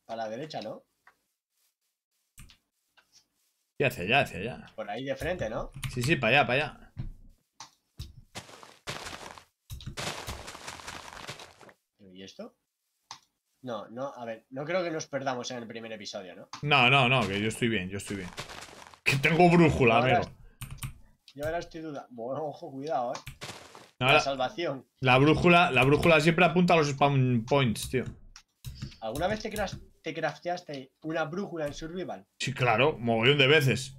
Para la derecha, ¿no? Y hacia allá, hacia allá. Por ahí de frente, ¿no? Sí, sí, para allá, para allá. ¿Y esto? No, no, a ver, no creo que nos perdamos en el primer episodio, ¿no? No, no, no, que yo estoy bien, yo estoy bien. Que tengo brújula, amigo. Yo ahora estoy duda. Bueno, ojo, cuidado, eh. la, salvación. La brújula, la brújula siempre apunta a los spawn points, tío. ¿Alguna vez te creas te crafteaste una brújula en Survival. Sí, claro, mogollón de veces.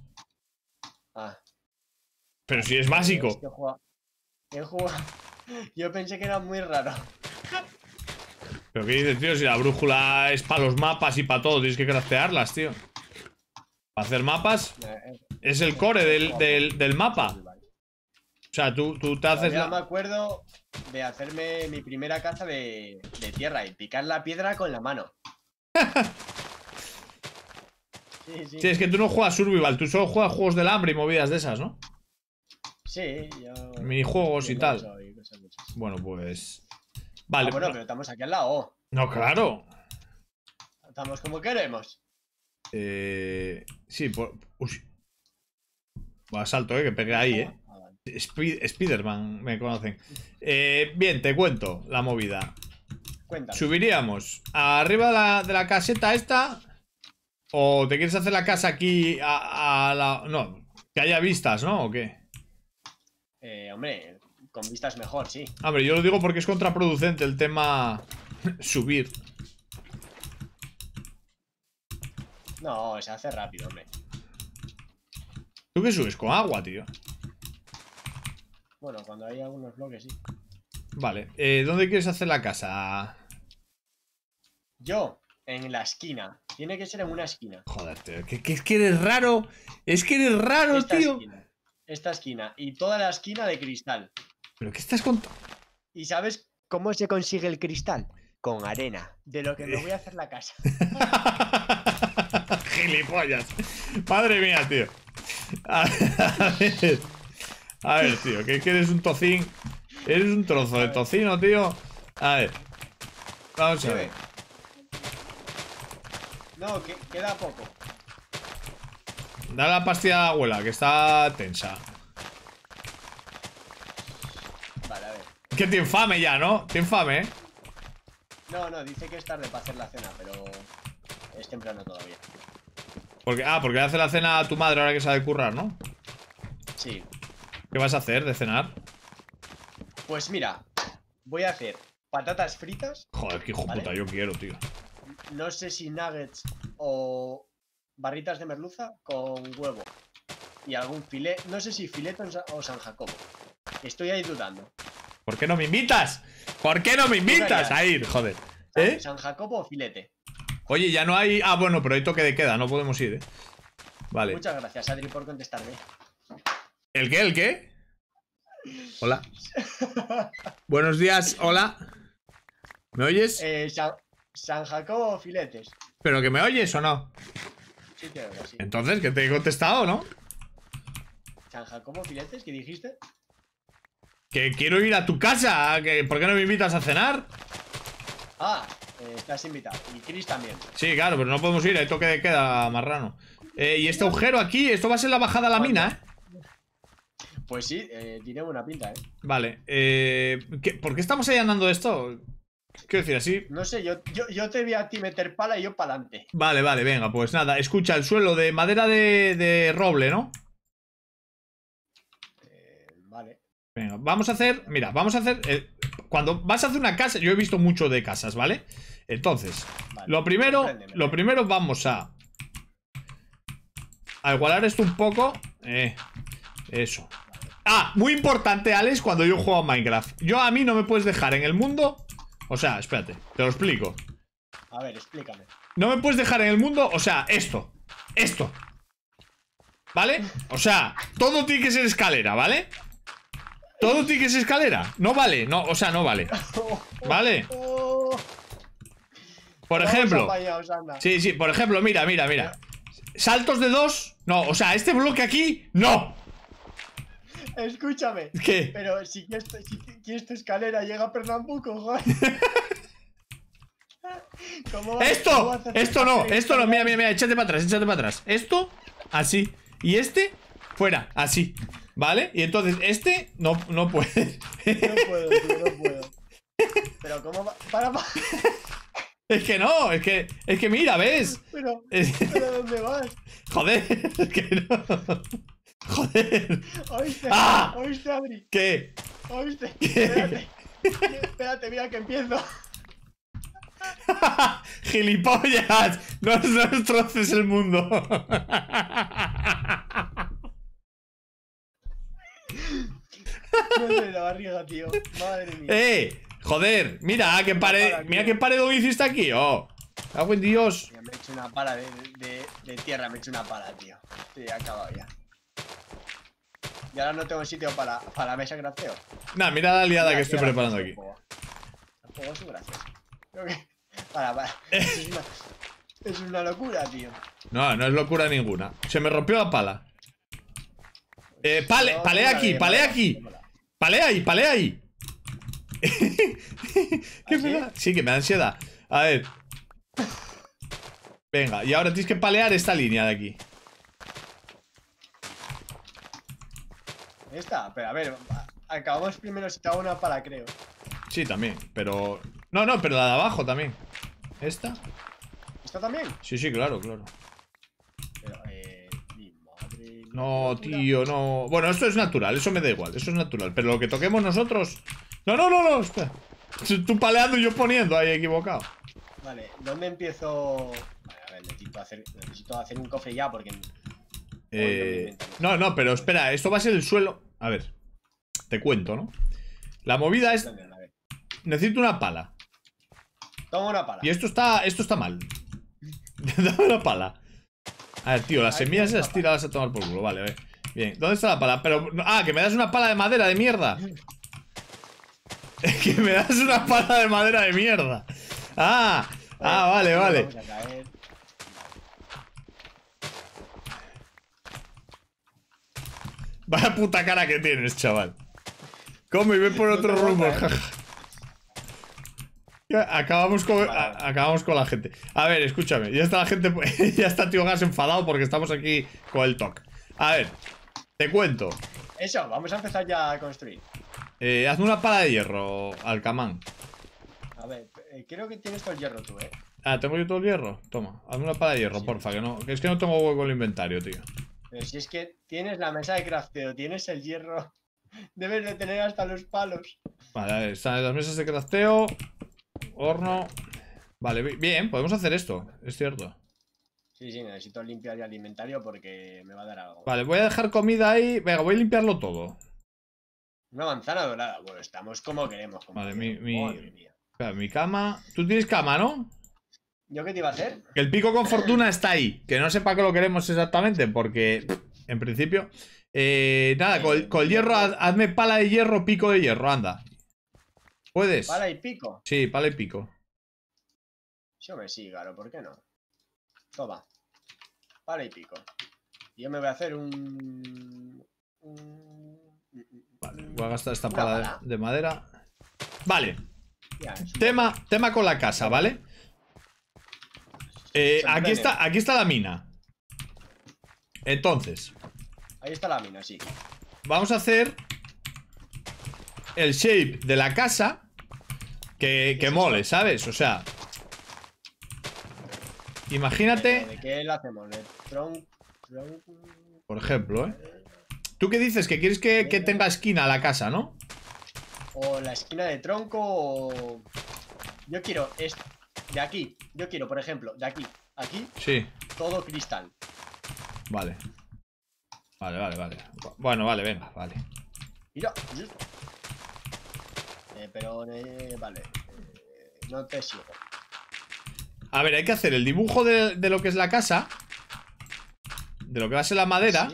Ah. Pero si es básico. Yo, pensé que era muy raro. Pero qué dices, tío, si la brújula es para los mapas y para todo, tienes que craftearlas, tío. Para hacer mapas eh, eh, es el core del, eh, mapa. O sea, tú, tú te haces. Yo me acuerdo de hacerme mi primera caza de, de tierra y picar la piedra con la mano. Sí, es que tú no juegas survival, tú solo juegas juegos del hambre y movidas de esas, ¿no? Sí, yo... Minijuegos y tal. bueno, pues... Ah, vale. bueno, pero estamos aquí al lado. No, claro. Estamos como queremos. Eh... Sí, por... Uy. salto, eh, que pegué ahí, eh. Ah, Spiderman me conocen. Eh, bien, te cuento la movida. ¿Subiríamos arriba de la, caseta esta? ¿O te quieres hacer la casa aquí a, la... No, que haya vistas, ¿no? ¿O qué? Eh, hombre, con vistas mejor, sí. Hombre, yo lo digo porque es contraproducente el tema subir. No, se hace rápido, hombre. ¿Tú qué subes? Con agua, tío. Bueno, cuando hay algunos bloques, sí. Vale, eh, ¿dónde quieres hacer la casa? Yo, en la esquina. Tiene que ser en una esquina. Joder, tío, es que eres raro. Es que eres raro, esta tío. Esquina, esta esquina. Y toda la esquina de cristal. ¿Pero qué estás contando? ¿Y sabes cómo se consigue el cristal? Con arena. De lo que me voy a hacer la casa. Gilipollas. Madre mía, tío. A ver. A ver, tío, que, que eres un tocín. Eres un trozo de tocino, tío. A ver. Vamos a ver. No, queda poco. Da la pastilla a la abuela, que está tensa. Vale, a ver. Que te infame ya, ¿no? Te infame, ¿eh? No, no, dice que es tarde para hacer la cena, pero es temprano todavía. Porque, ah, porque hace la cena a tu madre ahora que sabe currar, ¿no? Sí. ¿Qué vas a hacer de cenar? Pues mira, voy a hacer patatas fritas. Joder, qué hijo puta, yo quiero, tío no sé si nuggets o barritas de merluza con huevo y algún filete, no sé si filete o San Jacobo. Estoy ahí dudando. ¿Por qué no me invitas? ¿Por qué no me invitas a ir, joder? ¿Eh? ¿San Jacobo o filete? Oye, ya no hay... Ah, bueno, pero hay toque de queda, no podemos ir, ¿eh? Vale. Muchas gracias, Adri, por contestarme. ¿El qué? ¿El qué? Hola. Buenos días, hola. ¿Me oyes? Eh, San Jacobo Filetes. ¿Pero que me oyes o no? Sí, te oigo, sí. Entonces, que te he contestado, ¿no? ¿San Jacobo Filetes? ¿Qué dijiste? Que quiero ir a tu casa. ¿Por qué no me invitas a cenar? Ah, estás eh, invitado. Y Chris también. Sí, claro, pero no podemos ir. Hay toque de queda, marrano. Eh, y este agujero aquí, esto va a ser la bajada a la mina, ¿eh? Pues sí, eh, tiene buena pinta, ¿eh? Vale. Eh, ¿Por qué estamos andando esto? Quiero decir, así. No sé, yo, yo, te voy a ti meter pala y yo para adelante. Vale, vale, venga, pues nada. Escucha, el suelo de madera de, de roble, ¿no? Eh, vale. Venga, vamos a hacer. Mira, vamos a hacer. Eh, cuando vas a hacer una casa, yo he visto mucho de casas, ¿vale? Entonces, lo primero. Lo primero vamos a. A igualar esto un poco. Eh, eso. Ah, muy importante, Alex, cuando yo juego a Minecraft. Yo a mí no me puedes dejar en el mundo o sea, espérate, te lo explico. A ver, explícame. No me puedes dejar en el mundo, o sea, esto. Esto. ¿Vale? O sea, todo tiene que ser escalera, ¿vale? Todo tiene que ser escalera. No vale, no, o sea, no vale. ¿Vale? Por ejemplo. Sí, sí, por ejemplo, mira, mira, mira. Saltos de dos. No, o sea, este bloque aquí, no. Escúchame. ¿Qué? Pero si esta, esta escalera llega a Pernambuco, joder. ¿Cómo esto, esto no, esto no, mira, mira, mira, échate para atrás, échate para atrás. Esto, así. Y este, fuera, así. ¿Vale? Y entonces este no, no puede. No puedo, no puedo. Pero ¿cómo va? Para, para. Es que no, es que, es que mira, ¿ves? pero ¿dónde vas? Joder, es que no. Joder. ¿Oíste? ¡Ah! ¿Oíste, ¿Qué? ¿Oíste? ¿Qué? Espérate. Espérate, mira que empiezo. ¡Gilipollas! No, destroces el mundo. de la barriga, tío. Madre mía. ¡Eh! Joder, mira qué pared, mira qué está hiciste aquí, oh. Ah, buen Dios. me he hecho una pala de, tierra, me he hecho una pala, tío. Sí, acabado ya. Y ahora no tengo sitio para, para la mesa crafteo. Nah, mira la liada que estoy preparando aquí. es Para, para. Eh. es, una, locura, tío. No, no es locura ninguna. Se me rompió la pala. Eh, pale, palea aquí, palea aquí. Palea ahí, palea ahí. ¿Ah, sí, que me da ansiedad. A ver. Venga, y ahora tienes que palear esta línea de aquí. Esta, pero a ver, acabamos primero si una para, creo. Sí, también, pero... No, no, pero la de abajo también. ¿Esta? ¿Esta también? Sí, sí, claro, claro. Pero, eh, mi madre, no, tío, no. Bueno, esto es natural, eso me da igual, eso es natural. Pero lo que toquemos nosotros. No, no, no, no, espera. Tú paleando y yo poniendo ahí equivocado. Vale, ¿dónde empiezo? Vale, a ver, necesito hacer, necesito hacer un cofre ya porque eh, no, no, pero espera, esto va a ser el suelo. A ver, te cuento, ¿no? La movida es. Necesito una pala. Toma una pala. Y esto está. Esto está mal. Dame una pala. A ver, tío, las semillas las a tomar por culo. Vale, a ver. Bien, ¿dónde está la pala? Pero. Ah, que me das una pala de madera de mierda. que me das una pala de madera de mierda. Ah, ah, vale, vale. Vaya puta cara que tienes, chaval. Come y ve por otro rumbo. Eh. acabamos, con, acabamos con la gente. A ver, escúchame. Ya está la gente. ya está tío Gas enfadado porque estamos aquí con el TOC. A ver, te cuento. Eso, vamos a empezar ya a construir. Eh, hazme una pala de hierro, Alcamán. A ver, eh, creo que tienes todo el hierro tú, eh. Ah, ¿tengo yo todo el hierro? Toma, hazme una pala de hierro, porfa, que es que no tengo hueco en el inventario, tío. Pero si es que tienes la mesa de crafteo, tienes el hierro, debes de tener hasta los palos. Vale, a ver, las mesas de crafteo, horno... Vale, bien, podemos hacer esto, es cierto. Sí, sí, necesito limpiar el alimentario porque me va a dar algo. Vale, voy a dejar comida ahí. Venga, voy a limpiarlo todo. Una manzana dorada. Bueno, estamos como queremos. vale, mi, mi cama... Tú tienes cama, ¿no? ¿Yo qué te iba a hacer? Que el pico con fortuna está ahí. Que no sepa que lo queremos exactamente, porque en principio. Eh, nada, con, el hierro, hazme pala de hierro, pico de hierro, anda. ¿Puedes? ¿Pala y pico? Sí, pala y pico. Yo me sí, claro, ¿por qué no? Toma. Pala y pico. Yo me voy a hacer un. Vale, voy a gastar esta pala, De, madera. Vale. tema, tema con la casa, ¿vale? Eh, pues aquí, está, aquí está la mina. Entonces. Ahí está la mina, sí. Vamos a hacer el shape de la casa que, mole, ¿sabes? O sea. Imagínate. ¿De qué hacemos? tronco? Por ejemplo, ¿eh? ¿eh? ¿Tú qué dices? ¿Que quieres que, eh. tenga esquina la casa, no? O la esquina de tronco o... Yo quiero... esto de aquí, yo quiero, por ejemplo, de aquí, aquí, sí. todo cristal. Vale. Vale, vale, vale. Bueno, vale, venga, vale. Mira, eh, pero, eh, vale, eh, no te sigo. A ver, hay que hacer el dibujo de, lo que es la casa. De lo que va a ser la madera.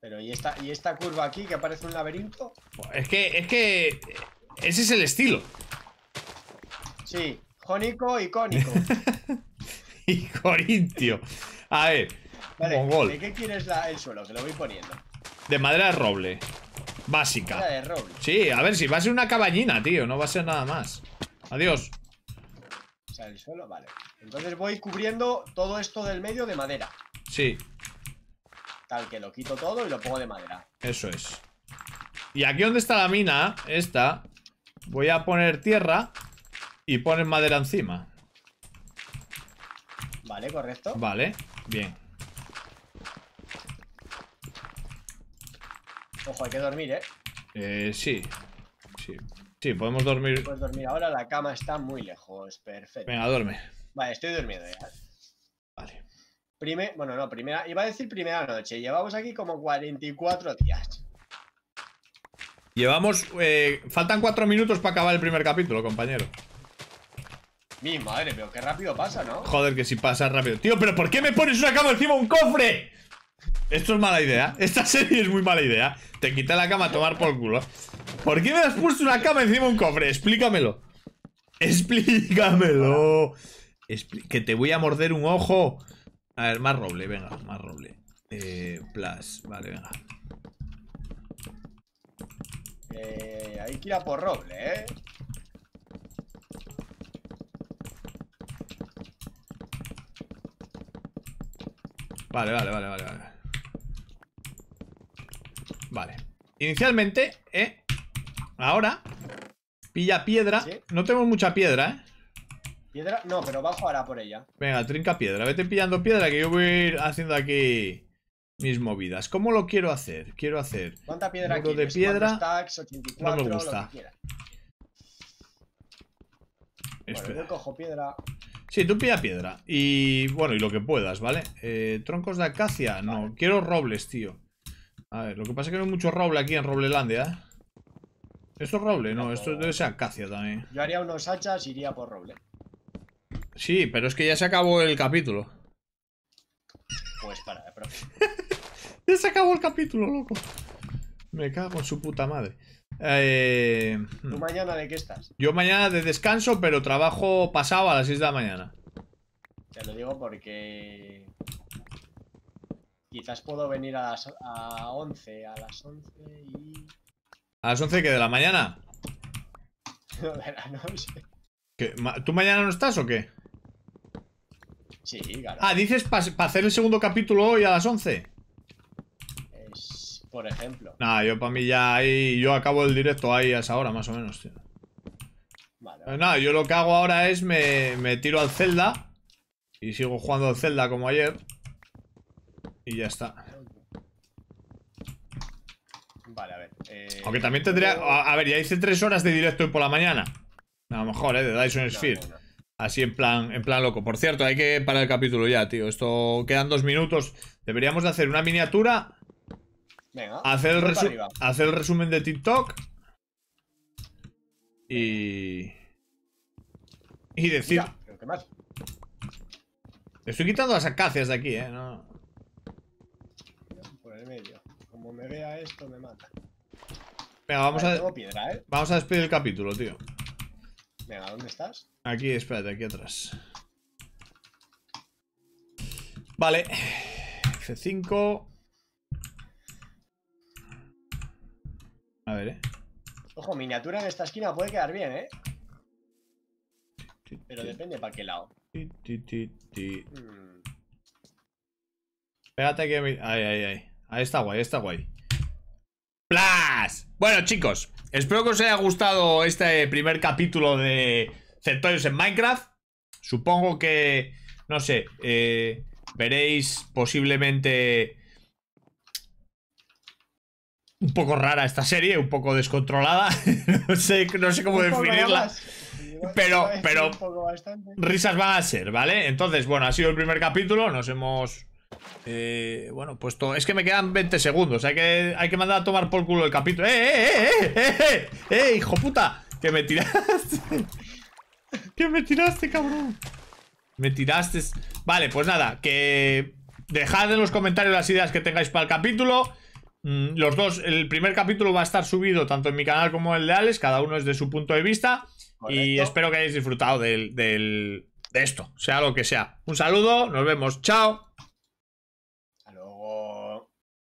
Pero ¿y esta, ¿y esta curva aquí que parece un laberinto? Es que, es que ese es el estilo. Sí, jónico y cónico. y corintio. A ver, vale, ¿De qué quieres el suelo? Que lo voy poniendo. De madera de roble. Básica. de roble. Sí, a ver si va a ser una cabañina, tío. No va a ser nada más. Adiós. O sea, el suelo, vale. Entonces voy cubriendo todo esto del medio de madera. Sí. Tal que lo quito todo y lo pongo de madera. Eso es. Y aquí donde está la mina, esta, voy a poner tierra. Y pones madera encima. Vale, correcto. Vale, bien. Ojo, hay que dormir, ¿eh? Eh, sí. Sí. Sí, podemos dormir. Podemos dormir ahora, la cama está muy lejos. Perfecto. Venga, duerme. Vale, estoy durmiendo ya. Vale. Prime... Bueno, no, primera. Iba a decir primera noche. Llevamos aquí como 44 días. Llevamos. Eh, faltan 4 minutos para acabar el primer capítulo, compañero. Mi madre, pero qué rápido pasa, ¿no? Joder, que si pasa rápido. Tío, pero ¿por qué me pones una cama encima de un cofre? Esto es mala idea. Esta serie es muy mala idea. Te quita la cama a tomar por culo. ¿Por qué me has puesto una cama encima de un cofre? Explícamelo. Explícamelo. que te voy a morder un ojo. A ver, más roble, venga, más roble. Eh, plus, vale, venga. Eh, hay que ir a por roble, ¿eh? Vale, vale, vale, vale, vale. Vale. Inicialmente, ¿eh? Ahora, pilla piedra. No tengo mucha piedra, ¿eh? ¿Piedra? No, pero bajo ahora por ella. Venga, trinca piedra. Vete pillando piedra que yo voy a ir haciendo aquí mis movidas. ¿Cómo lo quiero hacer? Quiero hacer... ¿Cuánta piedra de piedra? no me gusta. cojo piedra. Sí, tú pilla piedra. Y bueno, y lo que puedas, ¿vale? Eh, troncos de acacia. No, quiero robles, tío. A ver, lo que pasa es que no hay mucho roble aquí en Roblelandia, ¿eh? ¿Esto es roble? No, esto debe ser acacia también. Yo haría unos hachas y iría por roble. Sí, pero es que ya se acabó el capítulo. Pues para, profe. ya se acabó el capítulo, loco. Me cago en su puta madre. Eh, ¿Tú hmm. mañana de qué estás? Yo mañana de descanso, pero trabajo pasado a las 6 de la mañana. Te lo digo porque... Quizás puedo venir a las 11, a las 11 y... ¿A las 11 ¿De la mañana? No, de la noche. ¿Tú mañana no estás o qué? Sí, claro. Ah, dices para hacer el segundo capítulo hoy a las 11 por ejemplo. Nada, yo para mí ya ahí. Yo acabo el directo ahí a esa hora, más o menos, tío. Vale. nada, yo lo que hago ahora es me, tiro al Zelda. Y sigo jugando al Zelda como ayer. Y ya está. Vale, a ver. Eh, Aunque también tendría. A, ver, ya hice tres horas de directo y por la mañana. A lo mejor, ¿eh? De Dyson Sphere. Así en plan, en plan loco. Por cierto, hay que parar el capítulo ya, tío. Esto quedan dos minutos. Deberíamos de hacer una miniatura Venga. Hacer el, resumen de TikTok. Y. Y decir. Mira, más. Estoy quitando las acacias de aquí, eh. No. Por el medio. Como me vea esto, me mata. Venga, vamos a. ¿eh? Vamos a despedir el capítulo, tío. Venga, ¿dónde estás? Aquí, espérate, aquí atrás. Vale. F5. A ver, eh. Ojo, miniatura en esta esquina puede quedar bien, eh. Pero depende para qué lado. Hmm. Espérate que... Ay, ay, ay. Ahí está guay, ahí está guay. ¡Plas! Bueno, chicos, espero que os haya gustado este primer capítulo de Cetorios en Minecraft. Supongo que... No sé, eh, veréis posiblemente un poco rara esta serie, un poco descontrolada. no, sé, no sé cómo definirla. Pero, pero risas van a ser, ¿vale? Entonces, bueno, ha sido el primer capítulo, nos hemos... Eh, bueno, puesto... Es que me quedan 20 segundos, hay que, hay que mandar a tomar por culo el capítulo. ¡Eh, eh, eh, eh, eh! eh, eh, eh hijo puta! Que me tiraste. que me tiraste, cabrón. Me tiraste... Vale, pues nada, que... Dejad en los comentarios las ideas que tengáis para el capítulo Mm, los dos, el primer capítulo va a estar subido tanto en mi canal como en el de Alex, cada uno es de su punto de vista. Y espero que hayáis disfrutado del, de esto, sea lo que sea. Un saludo, nos vemos, chao.